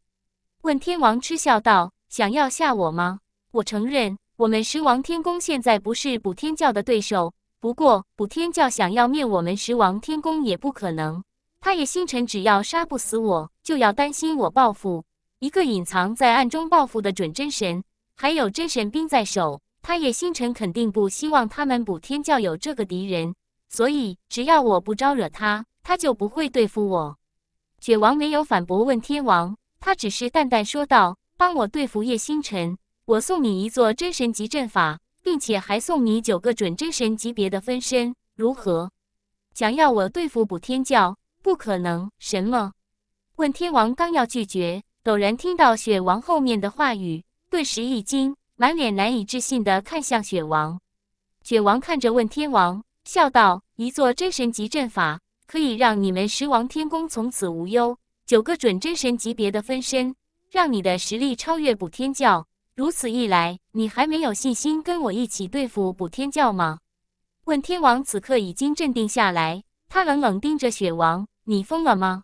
问天王嗤笑道：“想要吓我吗？我承认。”我们十王天宫现在不是补天教的对手，不过补天教想要灭我们十王天宫也不可能。他叶星辰只要杀不死我，就要担心我报复。一个隐藏在暗中报复的准真神，还有真神兵在手，他也星辰肯定不希望他们补天教有这个敌人。所以只要我不招惹他，他就不会对付我。雪王没有反驳，问天王，他只是淡淡说道：“帮我对付叶星辰。”我送你一座真神级阵法，并且还送你九个准真神级别的分身，如何？想要我对付补天教？不可能！什么？问天王刚要拒绝，陡然听到雪王后面的话语，顿时一惊，满脸难以置信地看向雪王。雪王看着问天王，笑道：“一座真神级阵法可以让你们十王天宫从此无忧，九个准真神级别的分身，让你的实力超越补天教。”如此一来，你还没有信心跟我一起对付补天教吗？问天王此刻已经镇定下来，他冷冷盯着雪王：“你疯了吗？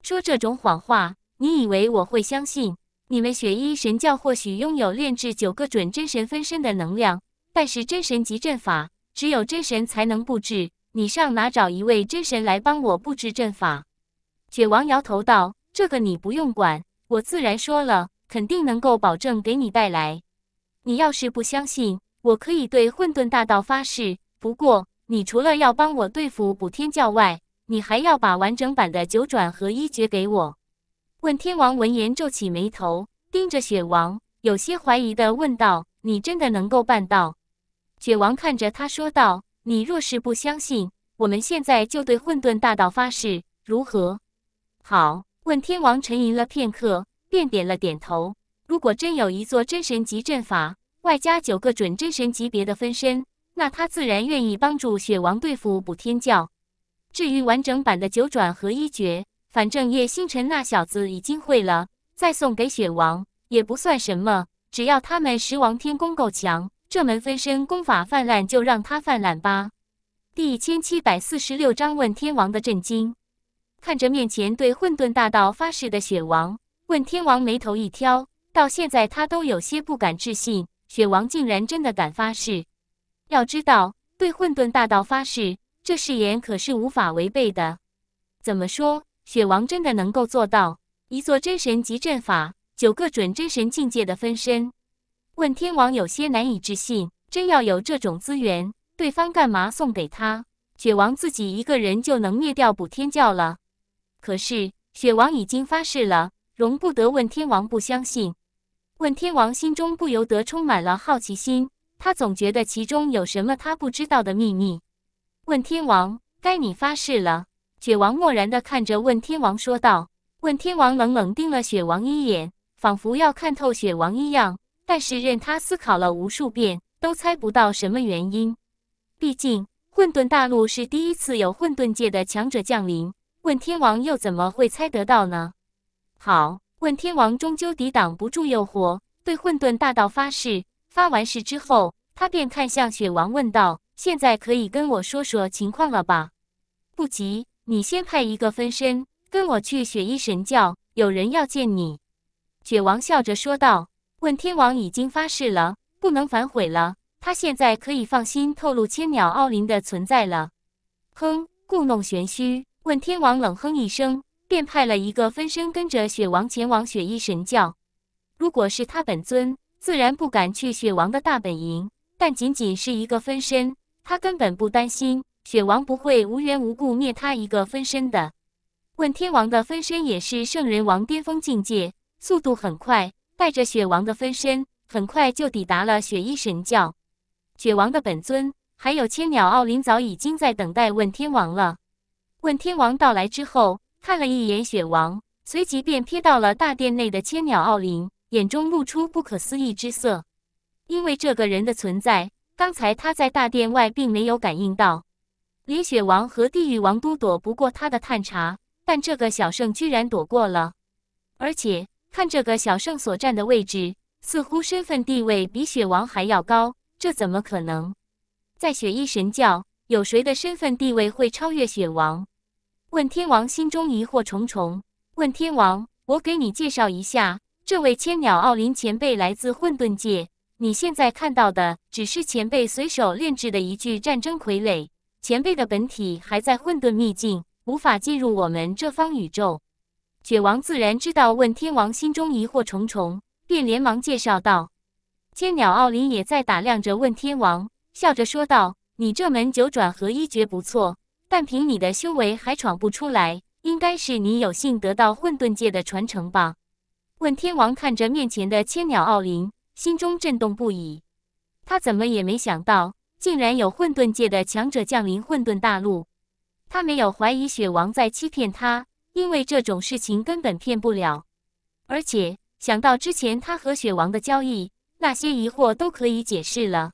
说这种谎话，你以为我会相信？你们雪衣神教或许拥有炼制九个准真神分身的能量，但是真神级阵法只有真神才能布置，你上哪找一位真神来帮我布置阵法？”雪王摇头道：“这个你不用管，我自然说了。”肯定能够保证给你带来。你要是不相信，我可以对混沌大道发誓。不过，你除了要帮我对付补天教外，你还要把完整版的九转合一诀给我。问天王闻言皱起眉头，盯着雪王，有些怀疑的问道：“你真的能够办到？”雪王看着他说道：“你若是不相信，我们现在就对混沌大道发誓，如何？”好。问天王沉吟了片刻。便点了点头。如果真有一座真神级阵法，外加九个准真神级别的分身，那他自然愿意帮助雪王对付补天教。至于完整版的九转合一诀，反正叶星辰那小子已经会了，再送给雪王也不算什么。只要他们十王天宫够强，这门分身功法泛滥就让他泛滥吧。第一千七百四十六章问天王的震惊，看着面前对混沌大道发誓的雪王。问天王眉头一挑，到现在他都有些不敢置信，雪王竟然真的敢发誓。要知道，对混沌大道发誓，这誓言可是无法违背的。怎么说，雪王真的能够做到？一座真神级阵法，九个准真神境界的分身。问天王有些难以置信，真要有这种资源，对方干嘛送给他？雪王自己一个人就能灭掉补天教了。可是，雪王已经发誓了。容不得问天王不相信，问天王心中不由得充满了好奇心。他总觉得其中有什么他不知道的秘密。问天王，该你发誓了。雪王漠然地看着问天王说道。问天王冷冷盯了雪王一眼，仿佛要看透雪王一样。但是任他思考了无数遍，都猜不到什么原因。毕竟混沌大陆是第一次有混沌界的强者降临，问天王又怎么会猜得到呢？好，问天王终究抵挡不住诱惑，对混沌大道发誓。发完誓之后，他便看向雪王，问道：“现在可以跟我说说情况了吧？”“不急，你先派一个分身跟我去雪衣神教，有人要见你。”雪王笑着说道：“问天王已经发誓了，不能反悔了。他现在可以放心透露千鸟奥林的存在了。”“哼，故弄玄虚。”问天王冷哼一声。便派了一个分身跟着雪王前往雪衣神教。如果是他本尊，自然不敢去雪王的大本营。但仅仅是一个分身，他根本不担心雪王不会无缘无故灭他一个分身的。问天王的分身也是圣人王巅峰境界，速度很快，带着雪王的分身，很快就抵达了雪衣神教。雪王的本尊还有千鸟奥林早已经在等待问天王了。问天王到来之后。看了一眼雪王，随即便瞥到了大殿内的千鸟奥林，眼中露出不可思议之色。因为这个人的存在，刚才他在大殿外并没有感应到。连雪王和地狱王都躲不过他的探查，但这个小圣居然躲过了。而且看这个小圣所站的位置，似乎身份地位比雪王还要高，这怎么可能？在雪衣神教，有谁的身份地位会超越雪王？问天王心中疑惑重重。问天王，我给你介绍一下，这位千鸟奥林前辈来自混沌界。你现在看到的只是前辈随手炼制的一具战争傀儡，前辈的本体还在混沌秘境，无法进入我们这方宇宙。雪王自然知道问天王心中疑惑重重，便连忙介绍道。千鸟奥林也在打量着问天王，笑着说道：“你这门九转合一诀不错。”但凭你的修为还闯不出来，应该是你有幸得到混沌界的传承吧？问天王看着面前的千鸟奥林，心中震动不已。他怎么也没想到，竟然有混沌界的强者降临混沌大陆。他没有怀疑雪王在欺骗他，因为这种事情根本骗不了。而且想到之前他和雪王的交易，那些疑惑都可以解释了。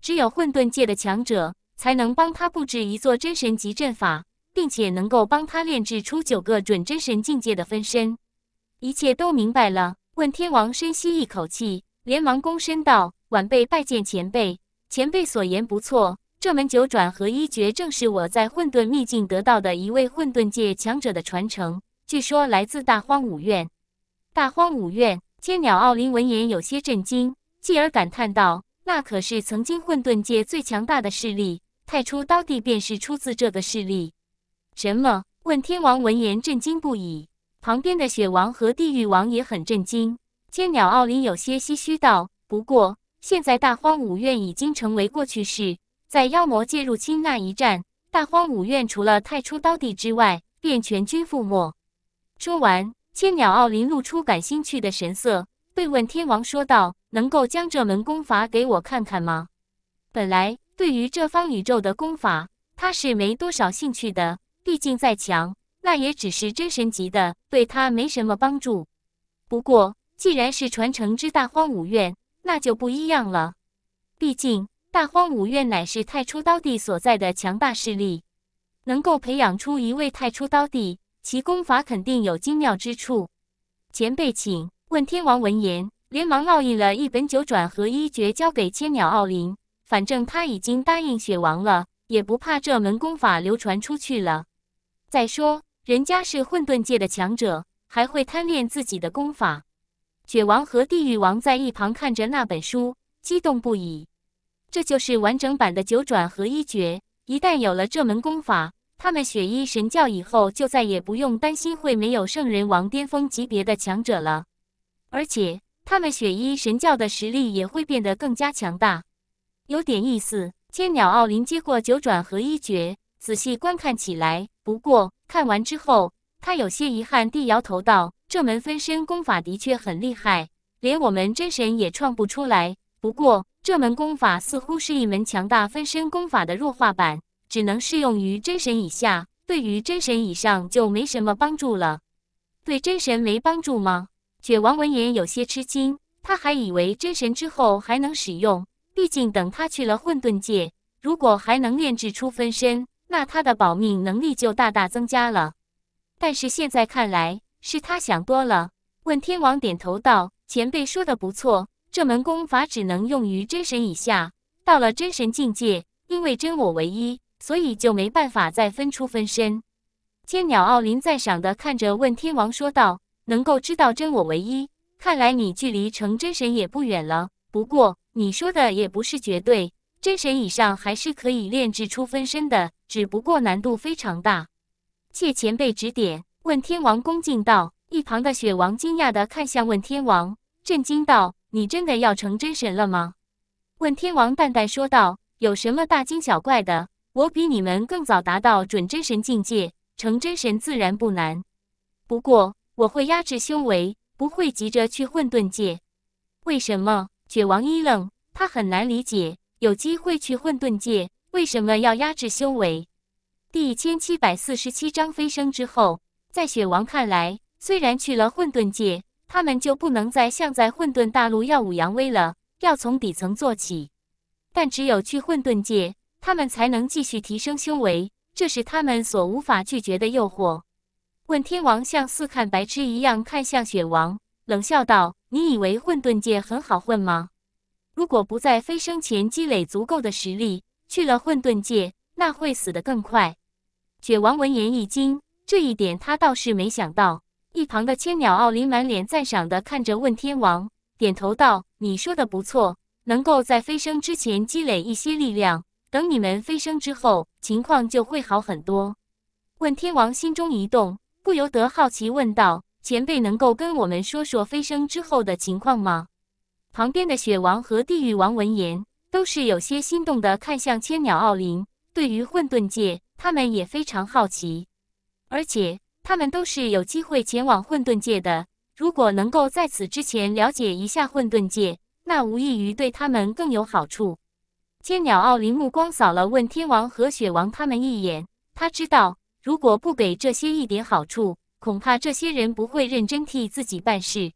只有混沌界的强者。才能帮他布置一座真神级阵法，并且能够帮他炼制出九个准真神境界的分身。一切都明白了。问天王深吸一口气，连忙躬身道：“晚辈拜见前辈。前辈所言不错，这门九转合一诀正是我在混沌秘境得到的一位混沌界强者的传承，据说来自大荒五院。”大荒五院，千鸟奥林闻言有些震惊，继而感叹道：“那可是曾经混沌界最强大的势力。”太初刀帝便是出自这个势力。什么？问天王闻言震惊不已，旁边的雪王和地狱王也很震惊。千鸟奥林有些唏嘘道：“不过现在大荒五院已经成为过去式，在妖魔界入侵那一战，大荒五院除了太初刀帝之外，便全军覆没。”说完，千鸟奥林露出感兴趣的神色，对问天王说道：“能够将这门功法给我看看吗？”本来。对于这方宇宙的功法，他是没多少兴趣的。毕竟再强，那也只是真神级的，对他没什么帮助。不过，既然是传承之大荒五院，那就不一样了。毕竟大荒五院乃是太初刀帝所在的强大势力，能够培养出一位太初刀帝，其功法肯定有精妙之处。前辈，请问天王闻言，连忙烙印了一本九转合一诀，交给千鸟奥林。反正他已经答应雪王了，也不怕这门功法流传出去了。再说，人家是混沌界的强者，还会贪恋自己的功法？雪王和地狱王在一旁看着那本书，激动不已。这就是完整版的九转合一诀。一旦有了这门功法，他们雪衣神教以后就再也不用担心会没有圣人王巅峰级别的强者了。而且，他们雪衣神教的实力也会变得更加强大。有点意思。千鸟奥林接过九转合一诀，仔细观看起来。不过看完之后，他有些遗憾地摇头道：“这门分身功法的确很厉害，连我们真神也创不出来。不过这门功法似乎是一门强大分身功法的弱化版，只能适用于真神以下，对于真神以上就没什么帮助了。”对真神没帮助吗？雪王闻言有些吃惊，他还以为真神之后还能使用。毕竟，等他去了混沌界，如果还能炼制出分身，那他的保命能力就大大增加了。但是现在看来，是他想多了。问天王点头道：“前辈说的不错，这门功法只能用于真神以下。到了真神境界，因为真我唯一，所以就没办法再分出分身。”千鸟奥林赞赏的看着问天王说道：“能够知道真我唯一，看来你距离成真神也不远了。不过。”你说的也不是绝对，真神以上还是可以炼制出分身的，只不过难度非常大。借前辈指点，问天王恭敬道。一旁的雪王惊讶地看向问天王，震惊道：“你真的要成真神了吗？”问天王淡淡说道：“有什么大惊小怪的？我比你们更早达到准真神境界，成真神自然不难。不过我会压制修为，不会急着去混沌界。为什么？”雪王一愣，他很难理解，有机会去混沌界，为什么要压制修为？第一千七百四十七章飞升之后，在雪王看来，虽然去了混沌界，他们就不能再像在混沌大陆耀武扬威了，要从底层做起。但只有去混沌界，他们才能继续提升修为，这是他们所无法拒绝的诱惑。问天王像似看白痴一样看向雪王，冷笑道。你以为混沌界很好混吗？如果不在飞升前积累足够的实力，去了混沌界，那会死得更快。雪王闻言一惊，这一点他倒是没想到。一旁的千鸟奥林满脸赞赏地看着问天王，点头道：“你说的不错，能够在飞升之前积累一些力量，等你们飞升之后，情况就会好很多。”问天王心中一动，不由得好奇问道。前辈能够跟我们说说飞升之后的情况吗？旁边的雪王和地狱王闻言都是有些心动的，看向千鸟奥林。对于混沌界，他们也非常好奇，而且他们都是有机会前往混沌界的。如果能够在此之前了解一下混沌界，那无异于对他们更有好处。千鸟奥林目光扫了问天王和雪王他们一眼，他知道如果不给这些一点好处。恐怕这些人不会认真替自己办事，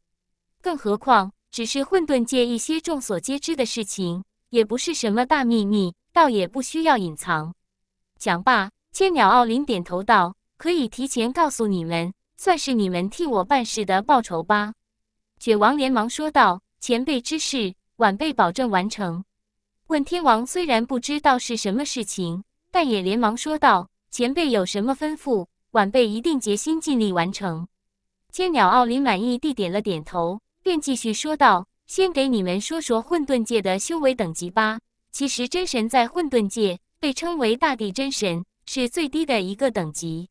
更何况只是混沌界一些众所皆知的事情，也不是什么大秘密，倒也不需要隐藏。讲罢，千鸟奥林点头道：“可以提前告诉你们，算是你们替我办事的报酬吧。”雪王连忙说道：“前辈之事，晚辈保证完成。”问天王虽然不知道是什么事情，但也连忙说道：“前辈有什么吩咐？”晚辈一定竭心尽力完成。千鸟奥林满意地点了点头，便继续说道：“先给你们说说混沌界的修为等级吧。其实真神在混沌界被称为大地真神，是最低的一个等级。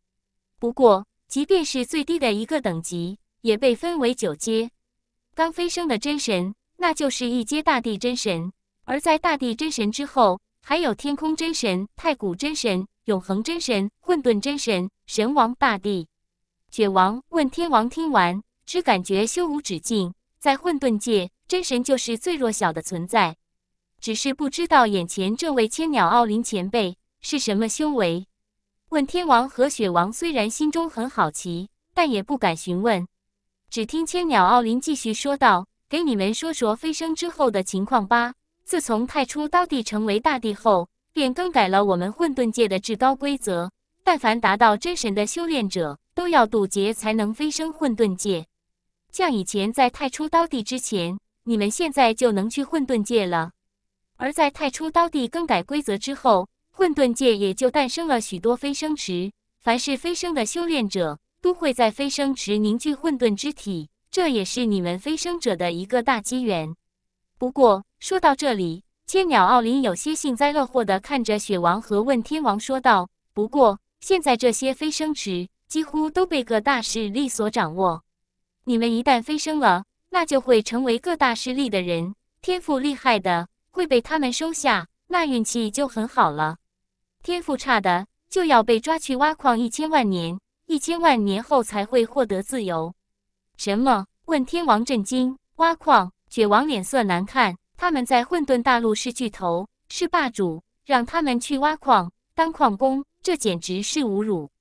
不过即便是最低的一个等级，也被分为九阶。刚飞升的真神，那就是一阶大地真神。而在大地真神之后，还有天空真神、太古真神。”永恒真神、混沌真神、神王、大帝、雪王问天王，听完只感觉修无止境。在混沌界，真神就是最弱小的存在，只是不知道眼前这位千鸟奥林前辈是什么修为。问天王和雪王虽然心中很好奇，但也不敢询问。只听千鸟奥林继续说道：“给你们说说飞升之后的情况吧。自从太初刀帝成为大帝后。”便更改了我们混沌界的至高规则，但凡达到真神的修炼者，都要渡劫才能飞升混沌界。像以前在太初刀帝之前，你们现在就能去混沌界了。而在太初刀帝更改规则之后，混沌界也就诞生了许多飞升池。凡是飞升的修炼者，都会在飞升池凝聚混沌之体，这也是你们飞升者的一个大机缘。不过说到这里。千鸟奥林有些幸灾乐祸地看着雪王和问天王说道：“不过现在这些飞升池几乎都被各大势力所掌握。你们一旦飞升了，那就会成为各大势力的人。天赋厉害的会被他们收下，那运气就很好了。天赋差的就要被抓去挖矿一千万年，一千万年后才会获得自由。”“什么？”问天王震惊。挖矿？雪王脸色难看。他们在混沌大陆是巨头，是霸主，让他们去挖矿当矿工，这简直是侮辱！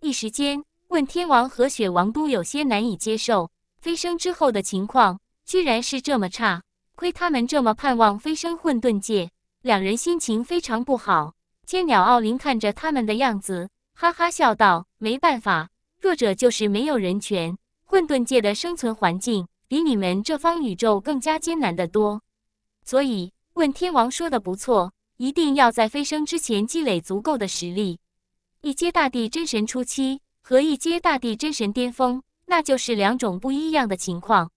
一时间，问天王和雪王都有些难以接受，飞升之后的情况居然是这么差，亏他们这么盼望飞升混沌界，两人心情非常不好。千鸟奥林看着他们的样子，哈哈笑道：“没办法，弱者就是没有人权，混沌界的生存环境比你们这方宇宙更加艰难得多。”所以，问天王说的不错，一定要在飞升之前积累足够的实力。一阶大地真神初期和一阶大地真神巅峰，那就是两种不一样的情况。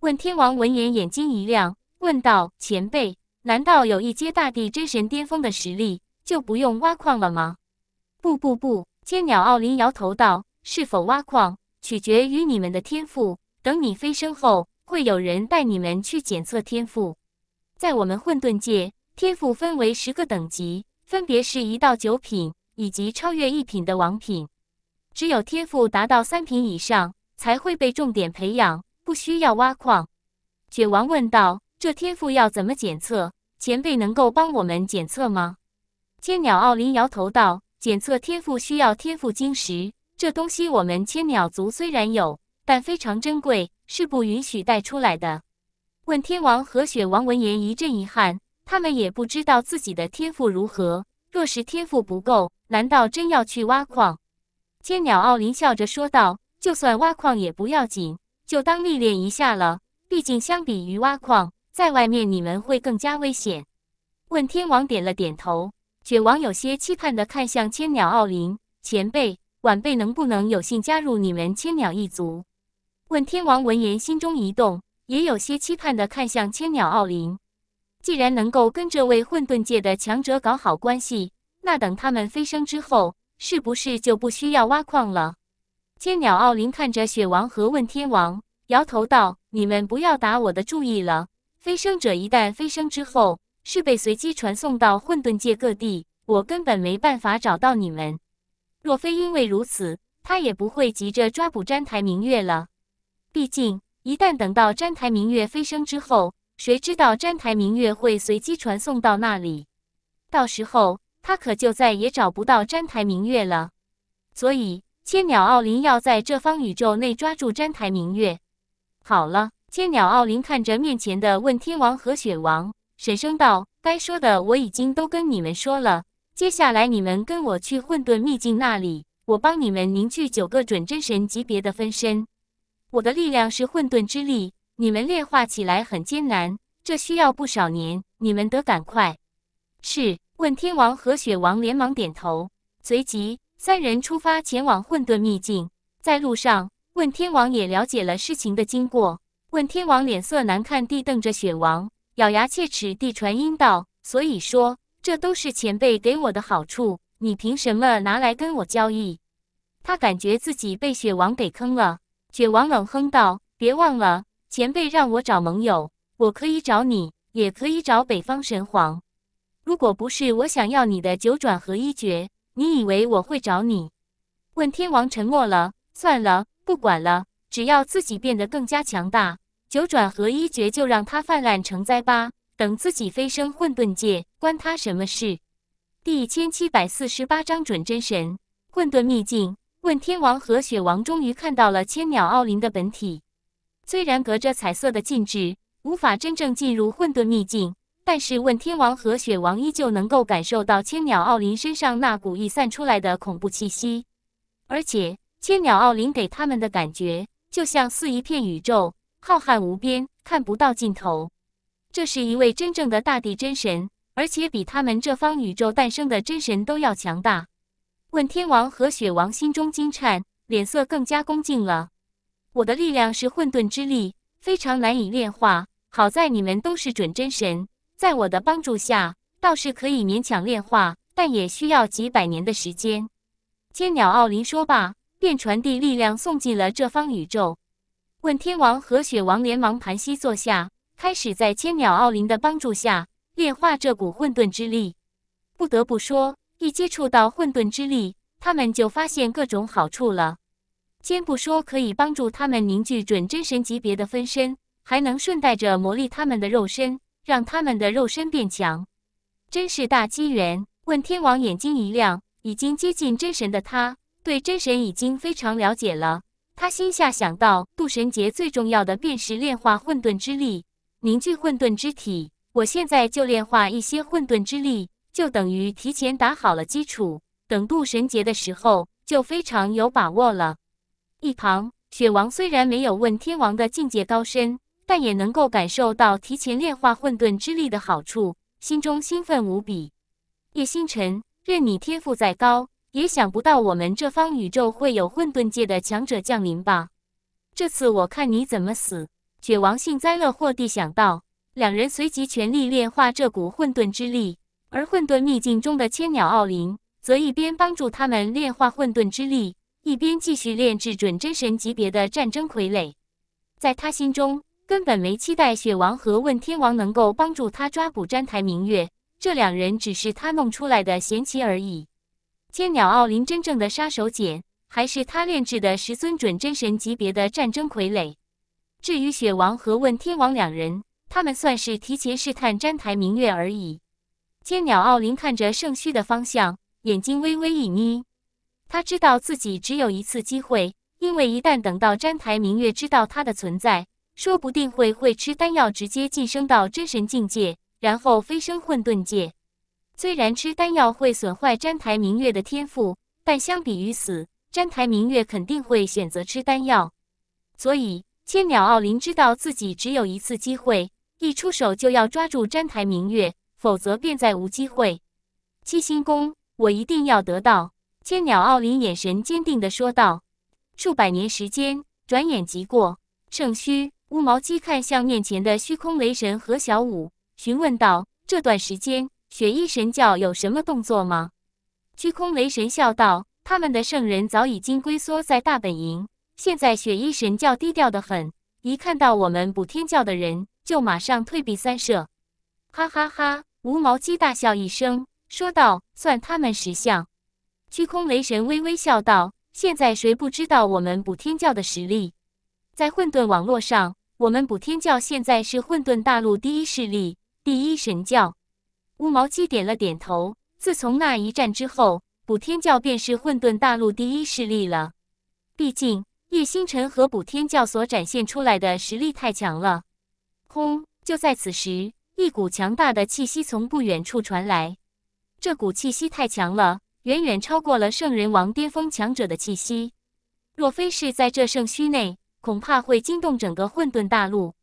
问天王闻言，眼睛一亮，问道：“前辈，难道有一阶大地真神巅峰的实力，就不用挖矿了吗？”“不不不！”千鸟奥林摇头道：“是否挖矿，取决于你们的天赋。等你飞升后，会有人带你们去检测天赋。”在我们混沌界，天赋分为十个等级，分别是一到九品，以及超越一品的王品。只有天赋达到三品以上，才会被重点培养，不需要挖矿。雪王问道：“这天赋要怎么检测？前辈能够帮我们检测吗？”千鸟奥林摇头道：“检测天赋需要天赋晶石，这东西我们千鸟族虽然有，但非常珍贵，是不允许带出来的。”问天王和雪王闻言一阵遗憾，他们也不知道自己的天赋如何。若是天赋不够，难道真要去挖矿？千鸟奥林笑着说道：“就算挖矿也不要紧，就当历练一下了。毕竟相比于挖矿，在外面你们会更加危险。”问天王点了点头，雪王有些期盼地看向千鸟奥林前辈：“晚辈能不能有幸加入你们千鸟一族？”问天王闻言心中一动。也有些期盼的看向千鸟奥林，既然能够跟这位混沌界的强者搞好关系，那等他们飞升之后，是不是就不需要挖矿了？千鸟奥林看着雪王和问天王，摇头道：“你们不要打我的注意了。飞升者一旦飞升之后，是被随机传送到混沌界各地，我根本没办法找到你们。若非因为如此，他也不会急着抓捕澹台明月了。毕竟……”一旦等到詹台明月飞升之后，谁知道詹台明月会随机传送到那里？到时候他可就再也找不到詹台明月了。所以千鸟奥林要在这方宇宙内抓住詹台明月。好了，千鸟奥林看着面前的问天王和雪王，沈声道：“该说的我已经都跟你们说了，接下来你们跟我去混沌秘境那里，我帮你们凝聚九个准真神级别的分身。”我的力量是混沌之力，你们炼化起来很艰难，这需要不少年，你们得赶快。是，问天王和雪王连忙点头，随即三人出发前往混沌秘境。在路上，问天王也了解了事情的经过。问天王脸色难看地瞪着雪王，咬牙切齿地传音道：“所以说，这都是前辈给我的好处，你凭什么拿来跟我交易？”他感觉自己被雪王给坑了。雪王冷哼道：“别忘了，前辈让我找盟友，我可以找你，也可以找北方神皇。如果不是我想要你的九转合一诀，你以为我会找你？”问天王沉默了。算了，不管了，只要自己变得更加强大，九转合一诀就让它泛滥成灾吧。等自己飞升混沌界，关他什么事？第一千七百四十八章准真神，混沌秘境。问天王和雪王终于看到了千鸟奥林的本体，虽然隔着彩色的禁制，无法真正进入混沌秘境，但是问天王和雪王依旧能够感受到千鸟奥林身上那股溢散出来的恐怖气息。而且，千鸟奥林给他们的感觉，就像似一片宇宙，浩瀚无边，看不到尽头。这是一位真正的大地真神，而且比他们这方宇宙诞生的真神都要强大。问天王和雪王心中惊颤，脸色更加恭敬了。我的力量是混沌之力，非常难以炼化。好在你们都是准真神，在我的帮助下，倒是可以勉强炼化，但也需要几百年的时间。千鸟奥林说罢，便传递力量送进了这方宇宙。问天王和雪王连忙盘膝坐下，开始在千鸟奥林的帮助下炼化这股混沌之力。不得不说。一接触到混沌之力，他们就发现各种好处了。先不说可以帮助他们凝聚准真神级别的分身，还能顺带着磨砺他们的肉身，让他们的肉身变强，真是大机缘！问天王眼睛一亮，已经接近真神的他，对真神已经非常了解了。他心下想到，渡神劫最重要的便是炼化混沌之力，凝聚混沌之体。我现在就炼化一些混沌之力。就等于提前打好了基础，等渡神劫的时候就非常有把握了。一旁雪王虽然没有问天王的境界高深，但也能够感受到提前炼化混沌之力的好处，心中兴奋无比。叶星辰，任你天赋再高，也想不到我们这方宇宙会有混沌界的强者降临吧？这次我看你怎么死！雪王幸灾乐祸地想到，两人随即全力炼化这股混沌之力。而混沌秘境中的千鸟奥林，则一边帮助他们炼化混沌之力，一边继续炼制准真神级别的战争傀儡。在他心中，根本没期待雪王和问天王能够帮助他抓捕澹台明月。这两人只是他弄出来的闲棋而已。千鸟奥林真正的杀手锏，还是他炼制的十尊准真神级别的战争傀儡。至于雪王和问天王两人，他们算是提前试探澹台明月而已。千鸟奥林看着圣虚的方向，眼睛微微一眯。他知道自己只有一次机会，因为一旦等到澹台明月知道他的存在，说不定会会吃丹药直接晋升到真神境界，然后飞升混沌界。虽然吃丹药会损坏詹台明月的天赋，但相比于死，詹台明月肯定会选择吃丹药。所以，千鸟奥林知道自己只有一次机会，一出手就要抓住詹台明月。否则便再无机会。七星功，我一定要得到！千鸟奥林眼神坚定的说道。数百年时间转眼即过，圣虚乌毛鸡看向面前的虚空雷神和小舞，询问道：“这段时间，雪衣神教有什么动作吗？”虚空雷神笑道：“他们的圣人早已经龟缩在大本营，现在雪衣神教低调的很，一看到我们补天教的人，就马上退避三舍。”哈哈哈。无毛鸡大笑一声，说道：“算他们识相。”虚空雷神微微笑道：“现在谁不知道我们补天教的实力？在混沌网络上，我们补天教现在是混沌大陆第一势力，第一神教。”乌毛鸡点了点头。自从那一战之后，补天教便是混沌大陆第一势力了。毕竟叶星辰和补天教所展现出来的实力太强了。轰！就在此时。一股强大的气息从不远处传来，这股气息太强了，远远超过了圣人王巅峰强者的气息。若非是在这圣墟内，恐怕会惊动整个混沌大陆。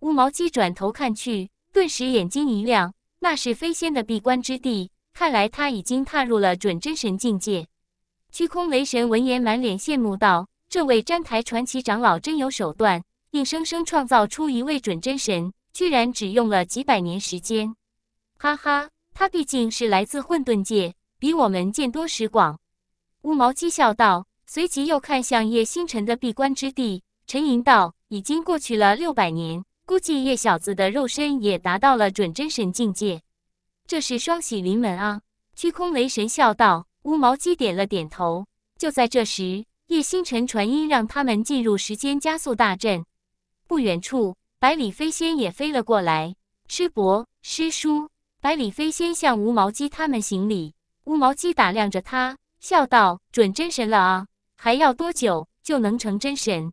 乌毛鸡转头看去，顿时眼睛一亮，那是飞仙的闭关之地。看来他已经踏入了准真神境界。虚空雷神闻言，满脸羡慕道：“这位詹台传奇长老真有手段，硬生生创造出一位准真神。”居然只用了几百年时间，哈哈，他毕竟是来自混沌界，比我们见多识广。乌毛鸡笑道，随即又看向叶星辰的闭关之地，沉吟道：“已经过去了六百年，估计叶小子的肉身也达到了准真神境界，这是双喜临门啊！”虚空雷神笑道。乌毛鸡点了点头。就在这时，叶星辰传音让他们进入时间加速大阵。不远处。百里飞仙也飞了过来，师伯、师叔，百里飞仙向无毛鸡他们行礼。无毛鸡打量着他，笑道：“准真神了啊，还要多久就能成真神？”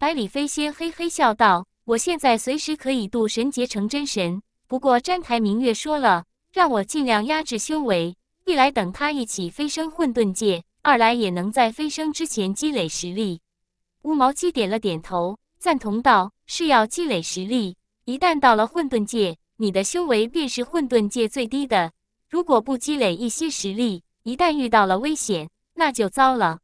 百里飞仙嘿嘿笑道：“我现在随时可以渡神劫成真神，不过詹台明月说了，让我尽量压制修为。一来等他一起飞升混沌界，二来也能在飞升之前积累实力。”乌毛鸡点了点头。赞同道：“是要积累实力，一旦到了混沌界，你的修为便是混沌界最低的。如果不积累一些实力，一旦遇到了危险，那就糟了。”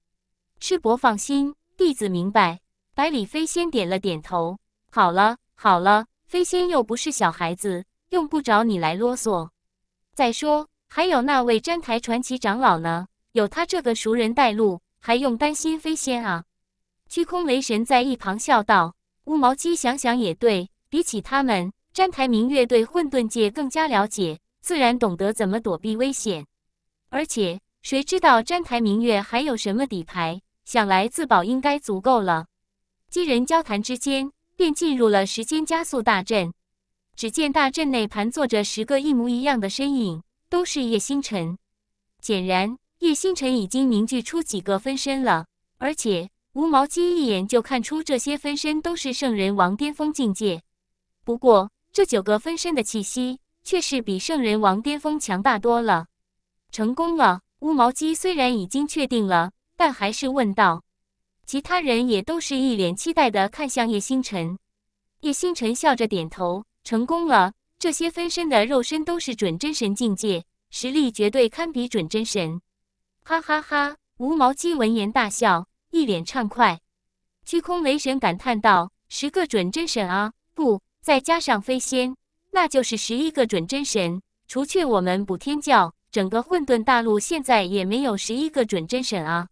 师伯放心，弟子明白。百里飞仙点了点头：“好了好了，飞仙又不是小孩子，用不着你来啰嗦。再说，还有那位詹台传奇长老呢，有他这个熟人带路，还用担心飞仙啊？”虚空雷神在一旁笑道：“乌毛鸡，想想也对。比起他们，澹台明月对混沌界更加了解，自然懂得怎么躲避危险。而且，谁知道澹台明月还有什么底牌？想来自保应该足够了。”几人交谈之间，便进入了时间加速大阵。只见大阵内盘坐着十个一模一样的身影，都是叶星辰。显然，叶星辰已经凝聚出几个分身了，而且。无毛鸡一眼就看出这些分身都是圣人王巅峰境界，不过这九个分身的气息却是比圣人王巅峰强大多了。成功了！乌毛鸡虽然已经确定了，但还是问道。其他人也都是一脸期待的看向叶星辰。叶星辰笑着点头：“成功了！这些分身的肉身都是准真神境界，实力绝对堪比准真神。”哈哈哈！乌毛鸡闻言大笑。一脸畅快，虚空雷神感叹道：“十个准真神啊，不，再加上飞仙，那就是十一个准真神。除去我们补天教，整个混沌大陆现在也没有十一个准真神啊。”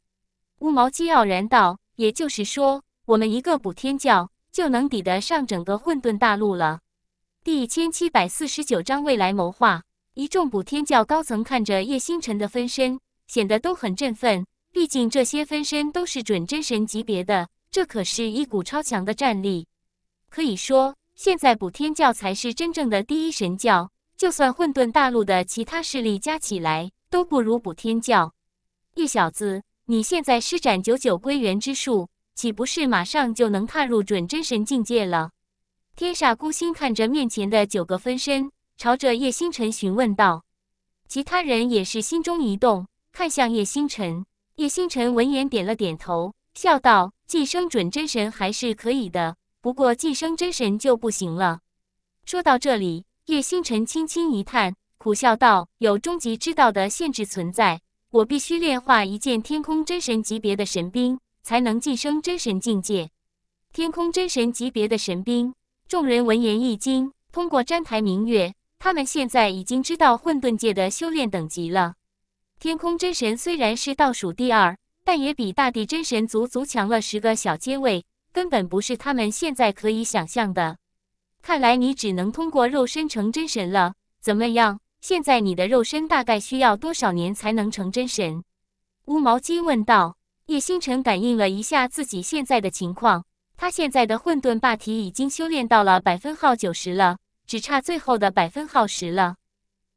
乌毛鸡傲然道：“也就是说，我们一个补天教就能抵得上整个混沌大陆了。”第一千七百四十九章未来谋划。一众补天教高层看着叶星辰的分身，显得都很振奋。毕竟这些分身都是准真神级别的，这可是一股超强的战力。可以说，现在补天教才是真正的第一神教，就算混沌大陆的其他势力加起来，都不如补天教。叶小子，你现在施展九九归元之术，岂不是马上就能踏入准真神境界了？天煞孤星看着面前的九个分身，朝着叶星辰询问道。其他人也是心中一动，看向叶星辰。叶星辰闻言点了点头，笑道：“晋升准真神还是可以的，不过晋升真神就不行了。”说到这里，叶星辰轻轻一叹，苦笑道：“有终极之道的限制存在，我必须炼化一件天空真神级别的神兵，才能晋升真神境界。”天空真神级别的神兵，众人闻言一惊。通过瞻台明月，他们现在已经知道混沌界的修炼等级了。天空真神虽然是倒数第二，但也比大地真神足足强了十个小阶位，根本不是他们现在可以想象的。看来你只能通过肉身成真神了。怎么样？现在你的肉身大概需要多少年才能成真神？乌毛鸡问道。叶星辰感应了一下自己现在的情况，他现在的混沌霸体已经修炼到了百分号九十了，只差最后的百分号十了。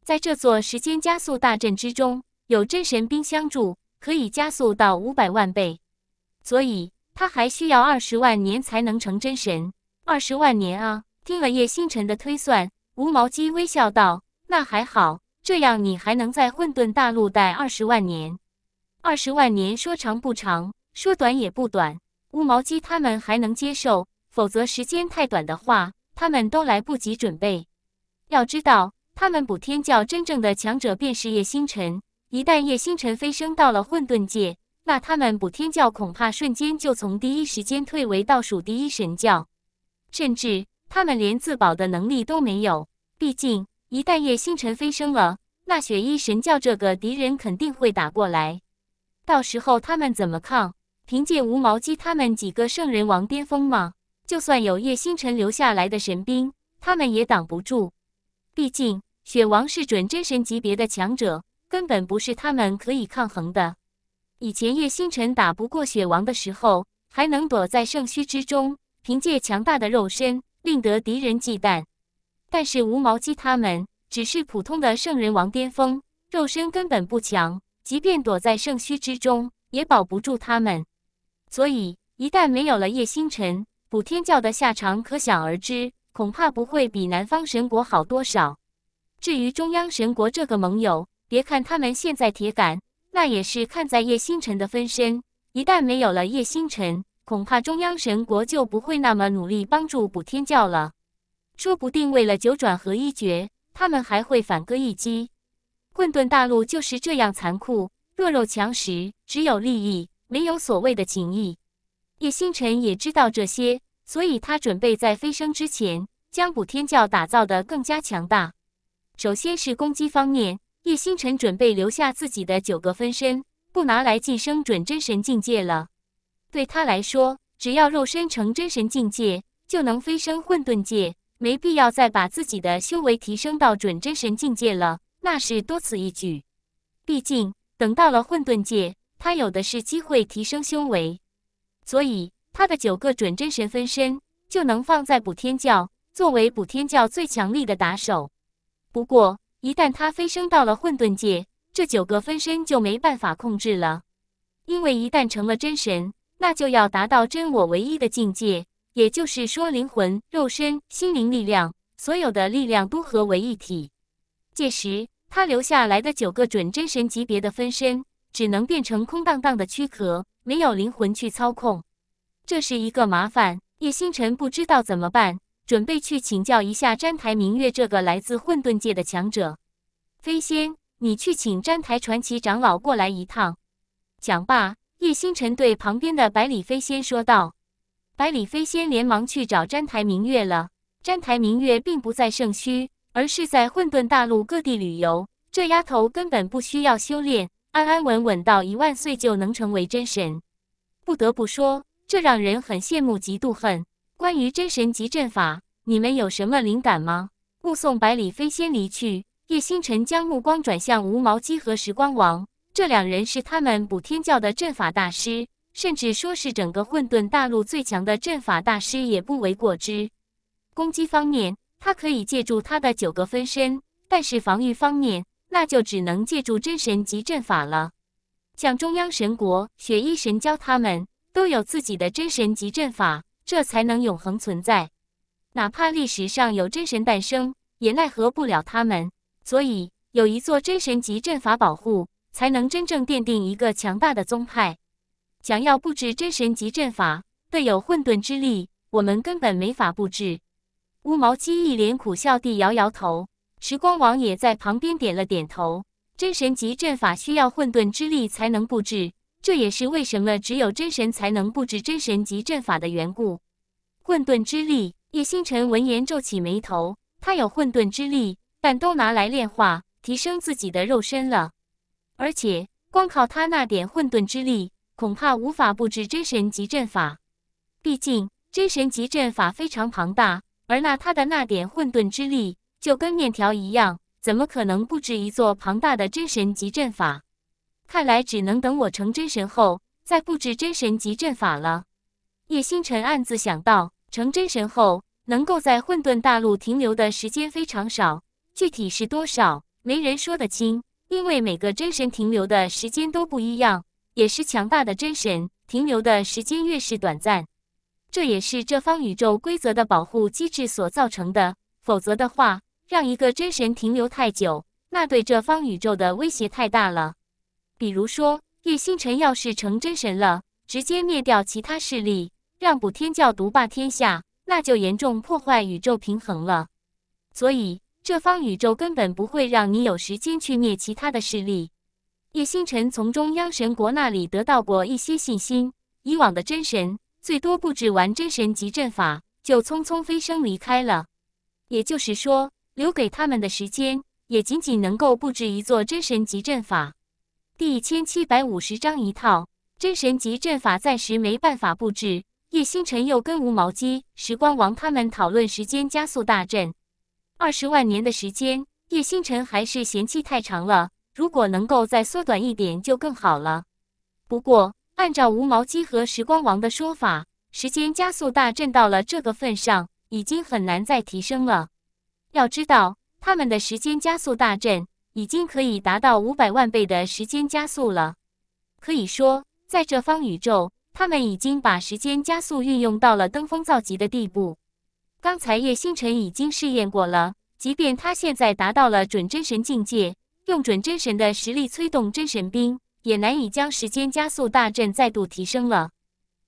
在这座时间加速大阵之中。有真神兵相助，可以加速到五百万倍，所以他还需要二十万年才能成真神。二十万年啊！听了叶星辰的推算，无毛鸡微笑道：“那还好，这样你还能在混沌大陆待二十万年。二十万年说长不长，说短也不短。无毛鸡他们还能接受，否则时间太短的话，他们都来不及准备。要知道，他们补天教真正的强者便是叶星辰。”一旦叶星辰飞升到了混沌界，那他们补天教恐怕瞬间就从第一时间退为倒数第一神教，甚至他们连自保的能力都没有。毕竟一旦叶星辰飞升了，那雪衣神教这个敌人肯定会打过来，到时候他们怎么抗？凭借无毛鸡他们几个圣人王巅峰吗？就算有叶星辰留下来的神兵，他们也挡不住。毕竟雪王是准真神级别的强者。根本不是他们可以抗衡的。以前叶星辰打不过雪王的时候，还能躲在圣虚之中，凭借强大的肉身令得敌人忌惮。但是无毛鸡他们只是普通的圣人王巅峰，肉身根本不强，即便躲在圣虚之中，也保不住他们。所以一旦没有了叶星辰，补天教的下场可想而知，恐怕不会比南方神国好多少。至于中央神国这个盟友，别看他们现在铁杆，那也是看在叶星辰的分身。一旦没有了叶星辰，恐怕中央神国就不会那么努力帮助补天教了。说不定为了九转合一诀，他们还会反戈一击。混沌大陆就是这样残酷，弱肉强食，只有利益，没有所谓的情谊。叶星辰也知道这些，所以他准备在飞升之前，将补天教打造的更加强大。首先是攻击方面。叶星辰准备留下自己的九个分身，不拿来晋升准真神境界了。对他来说，只要肉身成真神境界，就能飞升混沌界，没必要再把自己的修为提升到准真神境界了，那是多此一举。毕竟等到了混沌界，他有的是机会提升修为，所以他的九个准真神分身就能放在补天教，作为补天教最强力的打手。不过。一旦他飞升到了混沌界，这九个分身就没办法控制了。因为一旦成了真神，那就要达到真我唯一的境界，也就是说，灵魂、肉身、心灵、力量，所有的力量都合为一体。届时，他留下来的九个准真神级别的分身，只能变成空荡荡的躯壳，没有灵魂去操控。这是一个麻烦，叶星辰不知道怎么办。准备去请教一下詹台明月这个来自混沌界的强者。飞仙，你去请詹台传奇长老过来一趟。讲罢，叶星辰对旁边的百里飞仙说道。百里飞仙连忙去找詹台明月了。詹台明月并不在圣虚，而是在混沌大陆各地旅游。这丫头根本不需要修炼，安安稳稳到一万岁就能成为真神。不得不说，这让人很羡慕嫉妒恨。关于真神级阵法，你们有什么灵感吗？目送百里飞仙离去，叶星辰将目光转向无毛鸡和时光王。这两人是他们补天教的阵法大师，甚至说是整个混沌大陆最强的阵法大师也不为过之。攻击方面，他可以借助他的九个分身，但是防御方面，那就只能借助真神级阵法了。像中央神国、雪衣神教，他们都有自己的真神级阵法。这才能永恒存在，哪怕历史上有真神诞生，也奈何不了他们。所以，有一座真神级阵法保护，才能真正奠定一个强大的宗派。想要布置真神级阵法，得有混沌之力，我们根本没法布置。乌毛鸡一脸苦笑地摇摇头，时光王也在旁边点了点头。真神级阵法需要混沌之力才能布置。这也是为什么只有真神才能布置真神级阵法的缘故。混沌之力，叶星辰闻言皱起眉头。他有混沌之力，但都拿来炼化、提升自己的肉身了。而且，光靠他那点混沌之力，恐怕无法布置真神级阵法。毕竟，真神级阵法非常庞大，而那他的那点混沌之力就跟面条一样，怎么可能布置一座庞大的真神级阵法？看来只能等我成真神后，再布置真神级阵法了。叶星辰暗自想到，成真神后，能够在混沌大陆停留的时间非常少，具体是多少，没人说得清，因为每个真神停留的时间都不一样。也是强大的真神，停留的时间越是短暂，这也是这方宇宙规则的保护机制所造成的。否则的话，让一个真神停留太久，那对这方宇宙的威胁太大了。比如说，叶星辰要是成真神了，直接灭掉其他势力，让补天教独霸天下，那就严重破坏宇宙平衡了。所以，这方宇宙根本不会让你有时间去灭其他的势力。叶星辰从中央神国那里得到过一些信心，以往的真神最多布置完真神级阵法，就匆匆飞升离开了。也就是说，留给他们的时间也仅仅能够布置一座真神级阵法。第一千七百五十章一套真神级阵法暂时没办法布置。叶星辰又跟吴毛鸡、时光王他们讨论时间加速大阵。二十万年的时间，叶星辰还是嫌弃太长了。如果能够再缩短一点，就更好了。不过，按照吴毛鸡和时光王的说法，时间加速大阵到了这个份上，已经很难再提升了。要知道，他们的时间加速大阵。已经可以达到五百万倍的时间加速了，可以说，在这方宇宙，他们已经把时间加速运用到了登峰造极的地步。刚才叶星辰已经试验过了，即便他现在达到了准真神境界，用准真神的实力催动真神兵，也难以将时间加速大阵再度提升了。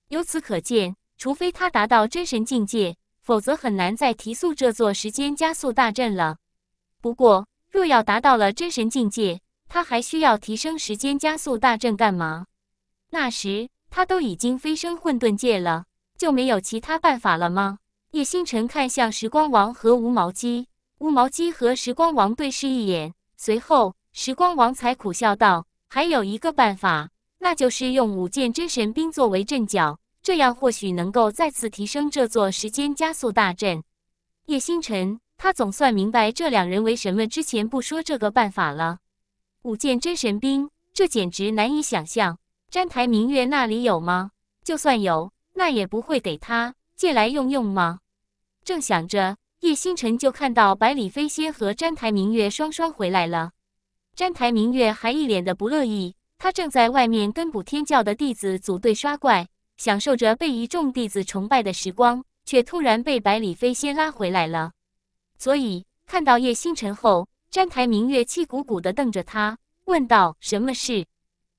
由此可见，除非他达到真神境界，否则很难再提速这座时间加速大阵了。不过，若要达到了真神境界，他还需要提升时间加速大阵干嘛？那时他都已经飞升混沌界了，就没有其他办法了吗？叶星辰看向时光王和无毛鸡，无毛鸡和时光王对视一眼，随后时光王才苦笑道：“还有一个办法，那就是用五件真神兵作为阵脚，这样或许能够再次提升这座时间加速大阵。”叶星辰。他总算明白这两人为什么之前不说这个办法了。五件真神兵，这简直难以想象。詹台明月那里有吗？就算有，那也不会给他借来用用吗？正想着，叶星辰就看到百里飞仙和詹台明月双双回来了。詹台明月还一脸的不乐意，他正在外面跟补天教的弟子组队刷怪，享受着被一众弟子崇拜的时光，却突然被百里飞仙拉回来了。所以看到叶星辰后，站台明月气鼓鼓的瞪着他，问道：“什么事？”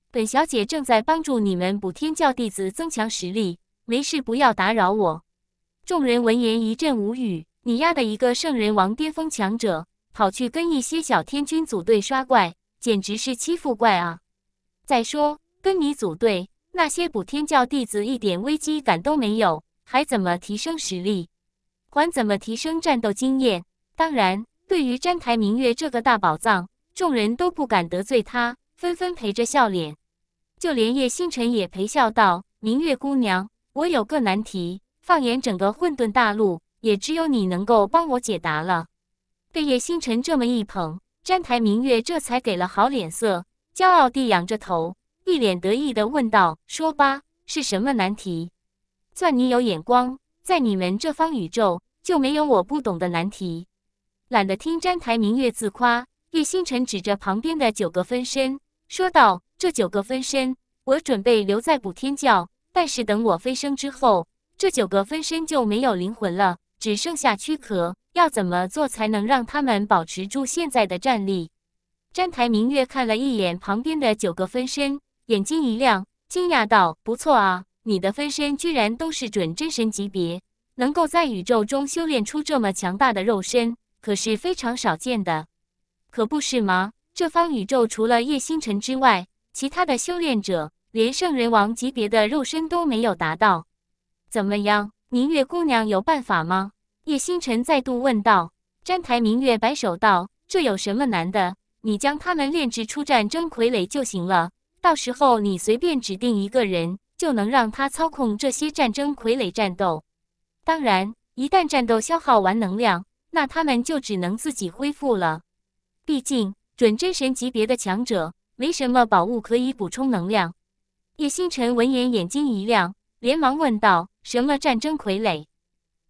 本小姐正在帮助你们补天教弟子增强实力，没事不要打扰我。众人闻言一阵无语：“你丫的一个圣人王巅峰强者，跑去跟一些小天君组队刷怪，简直是欺负怪啊！再说跟你组队，那些补天教弟子一点危机感都没有，还怎么提升实力？还怎么提升战斗经验？”当然，对于詹台明月这个大宝藏，众人都不敢得罪他，纷纷陪着笑脸。就连叶星辰也陪笑道：“明月姑娘，我有个难题，放眼整个混沌大陆，也只有你能够帮我解答了。”被叶星辰这么一捧，詹台明月这才给了好脸色，骄傲地仰着头，一脸得意地问道：“说吧，是什么难题？算你有眼光，在你们这方宇宙，就没有我不懂的难题。”懒得听詹台明月自夸，叶星辰指着旁边的九个分身说道：“这九个分身，我准备留在补天教。但是等我飞升之后，这九个分身就没有灵魂了，只剩下躯壳。要怎么做才能让他们保持住现在的战力？”詹台明月看了一眼旁边的九个分身，眼睛一亮，惊讶道：“不错啊，你的分身居然都是准真神级别，能够在宇宙中修炼出这么强大的肉身。”可是非常少见的，可不是吗？这方宇宙除了叶星辰之外，其他的修炼者连圣人王级别的肉身都没有达到。怎么样，明月姑娘有办法吗？叶星辰再度问道。澹台明月摆手道：“这有什么难的？你将他们炼制出战争傀儡就行了。到时候你随便指定一个人，就能让他操控这些战争傀儡战斗。当然，一旦战斗消耗完能量。”那他们就只能自己恢复了，毕竟准真神级别的强者没什么宝物可以补充能量。叶星辰闻言眼睛一亮，连忙问道：“什么战争傀儡？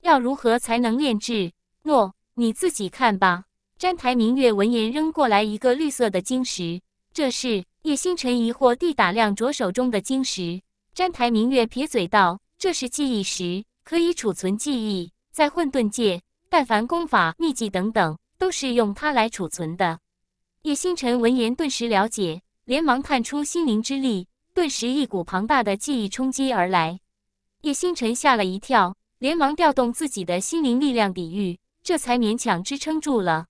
要如何才能炼制？”“诺，你自己看吧。”詹台明月闻言扔过来一个绿色的晶石。这是叶星辰疑惑地打量着手中的晶石。詹台明月撇嘴道：“这是记忆石，可以储存记忆，在混沌界。”但凡功法、秘籍等等，都是用它来储存的。叶星辰闻言顿时了解，连忙探出心灵之力，顿时一股庞大的记忆冲击而来。叶星辰吓了一跳，连忙调动自己的心灵力量抵御，这才勉强支撑住了。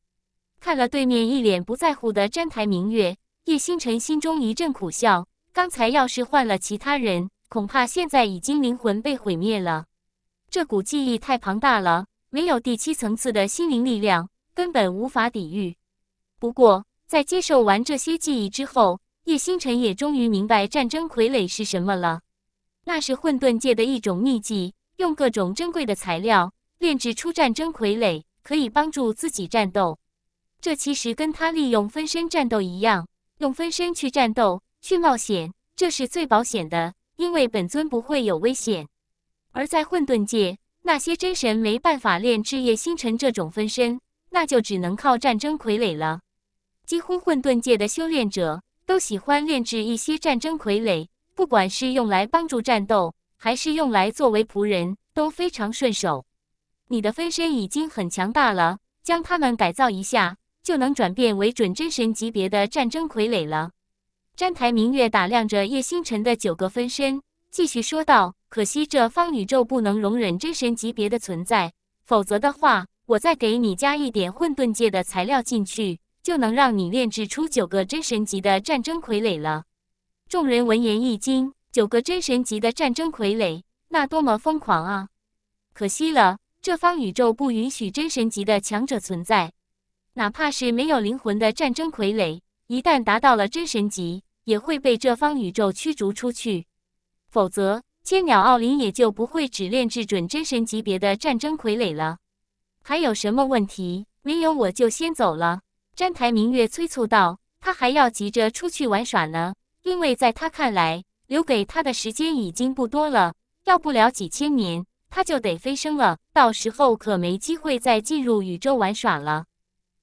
看了对面一脸不在乎的澹台明月，叶星辰心中一阵苦笑。刚才要是换了其他人，恐怕现在已经灵魂被毁灭了。这股记忆太庞大了。没有第七层次的心灵力量，根本无法抵御。不过，在接受完这些记忆之后，叶星辰也终于明白战争傀儡是什么了。那是混沌界的一种秘技，用各种珍贵的材料炼制出战争傀儡，可以帮助自己战斗。这其实跟他利用分身战斗一样，用分身去战斗、去冒险，这是最保险的，因为本尊不会有危险。而在混沌界。那些真神没办法炼制叶星辰这种分身，那就只能靠战争傀儡了。几乎混沌界的修炼者都喜欢炼制一些战争傀儡，不管是用来帮助战斗，还是用来作为仆人，都非常顺手。你的分身已经很强大了，将它们改造一下，就能转变为准真神级别的战争傀儡了。澹台明月打量着叶星辰的九个分身。继续说道：“可惜这方宇宙不能容忍真神级别的存在，否则的话，我再给你加一点混沌界的材料进去，就能让你炼制出九个真神级的战争傀儡了。”众人闻言一惊：“九个真神级的战争傀儡，那多么疯狂啊！”可惜了，这方宇宙不允许真神级的强者存在。哪怕是没有灵魂的战争傀儡，一旦达到了真神级，也会被这方宇宙驱逐出去。否则，千鸟奥林也就不会只炼制准真神级别的战争傀儡了。还有什么问题？没有，我就先走了。”澹台明月催促道，他还要急着出去玩耍呢。因为在他看来，留给他的时间已经不多了，要不了几千年，他就得飞升了。到时候可没机会再进入宇宙玩耍了。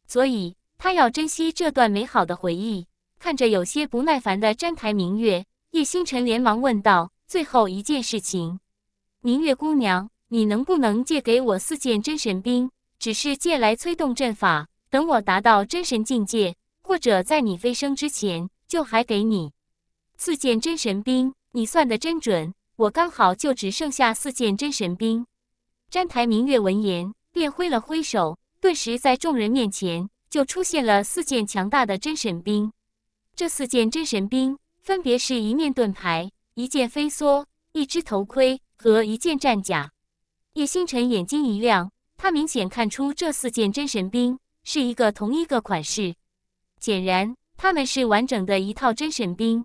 所以，他要珍惜这段美好的回忆。看着有些不耐烦的澹台明月，叶星辰连忙问道。最后一件事情，明月姑娘，你能不能借给我四件真神兵？只是借来催动阵法，等我达到真神境界，或者在你飞升之前，就还给你四件真神兵。你算的真准，我刚好就只剩下四件真神兵。詹台明月闻言，便挥了挥手，顿时在众人面前就出现了四件强大的真神兵。这四件真神兵，分别是一面盾牌。一件飞梭，一只头盔和一件战甲。叶星辰眼睛一亮，他明显看出这四件真神兵是一个同一个款式，显然他们是完整的一套真神兵。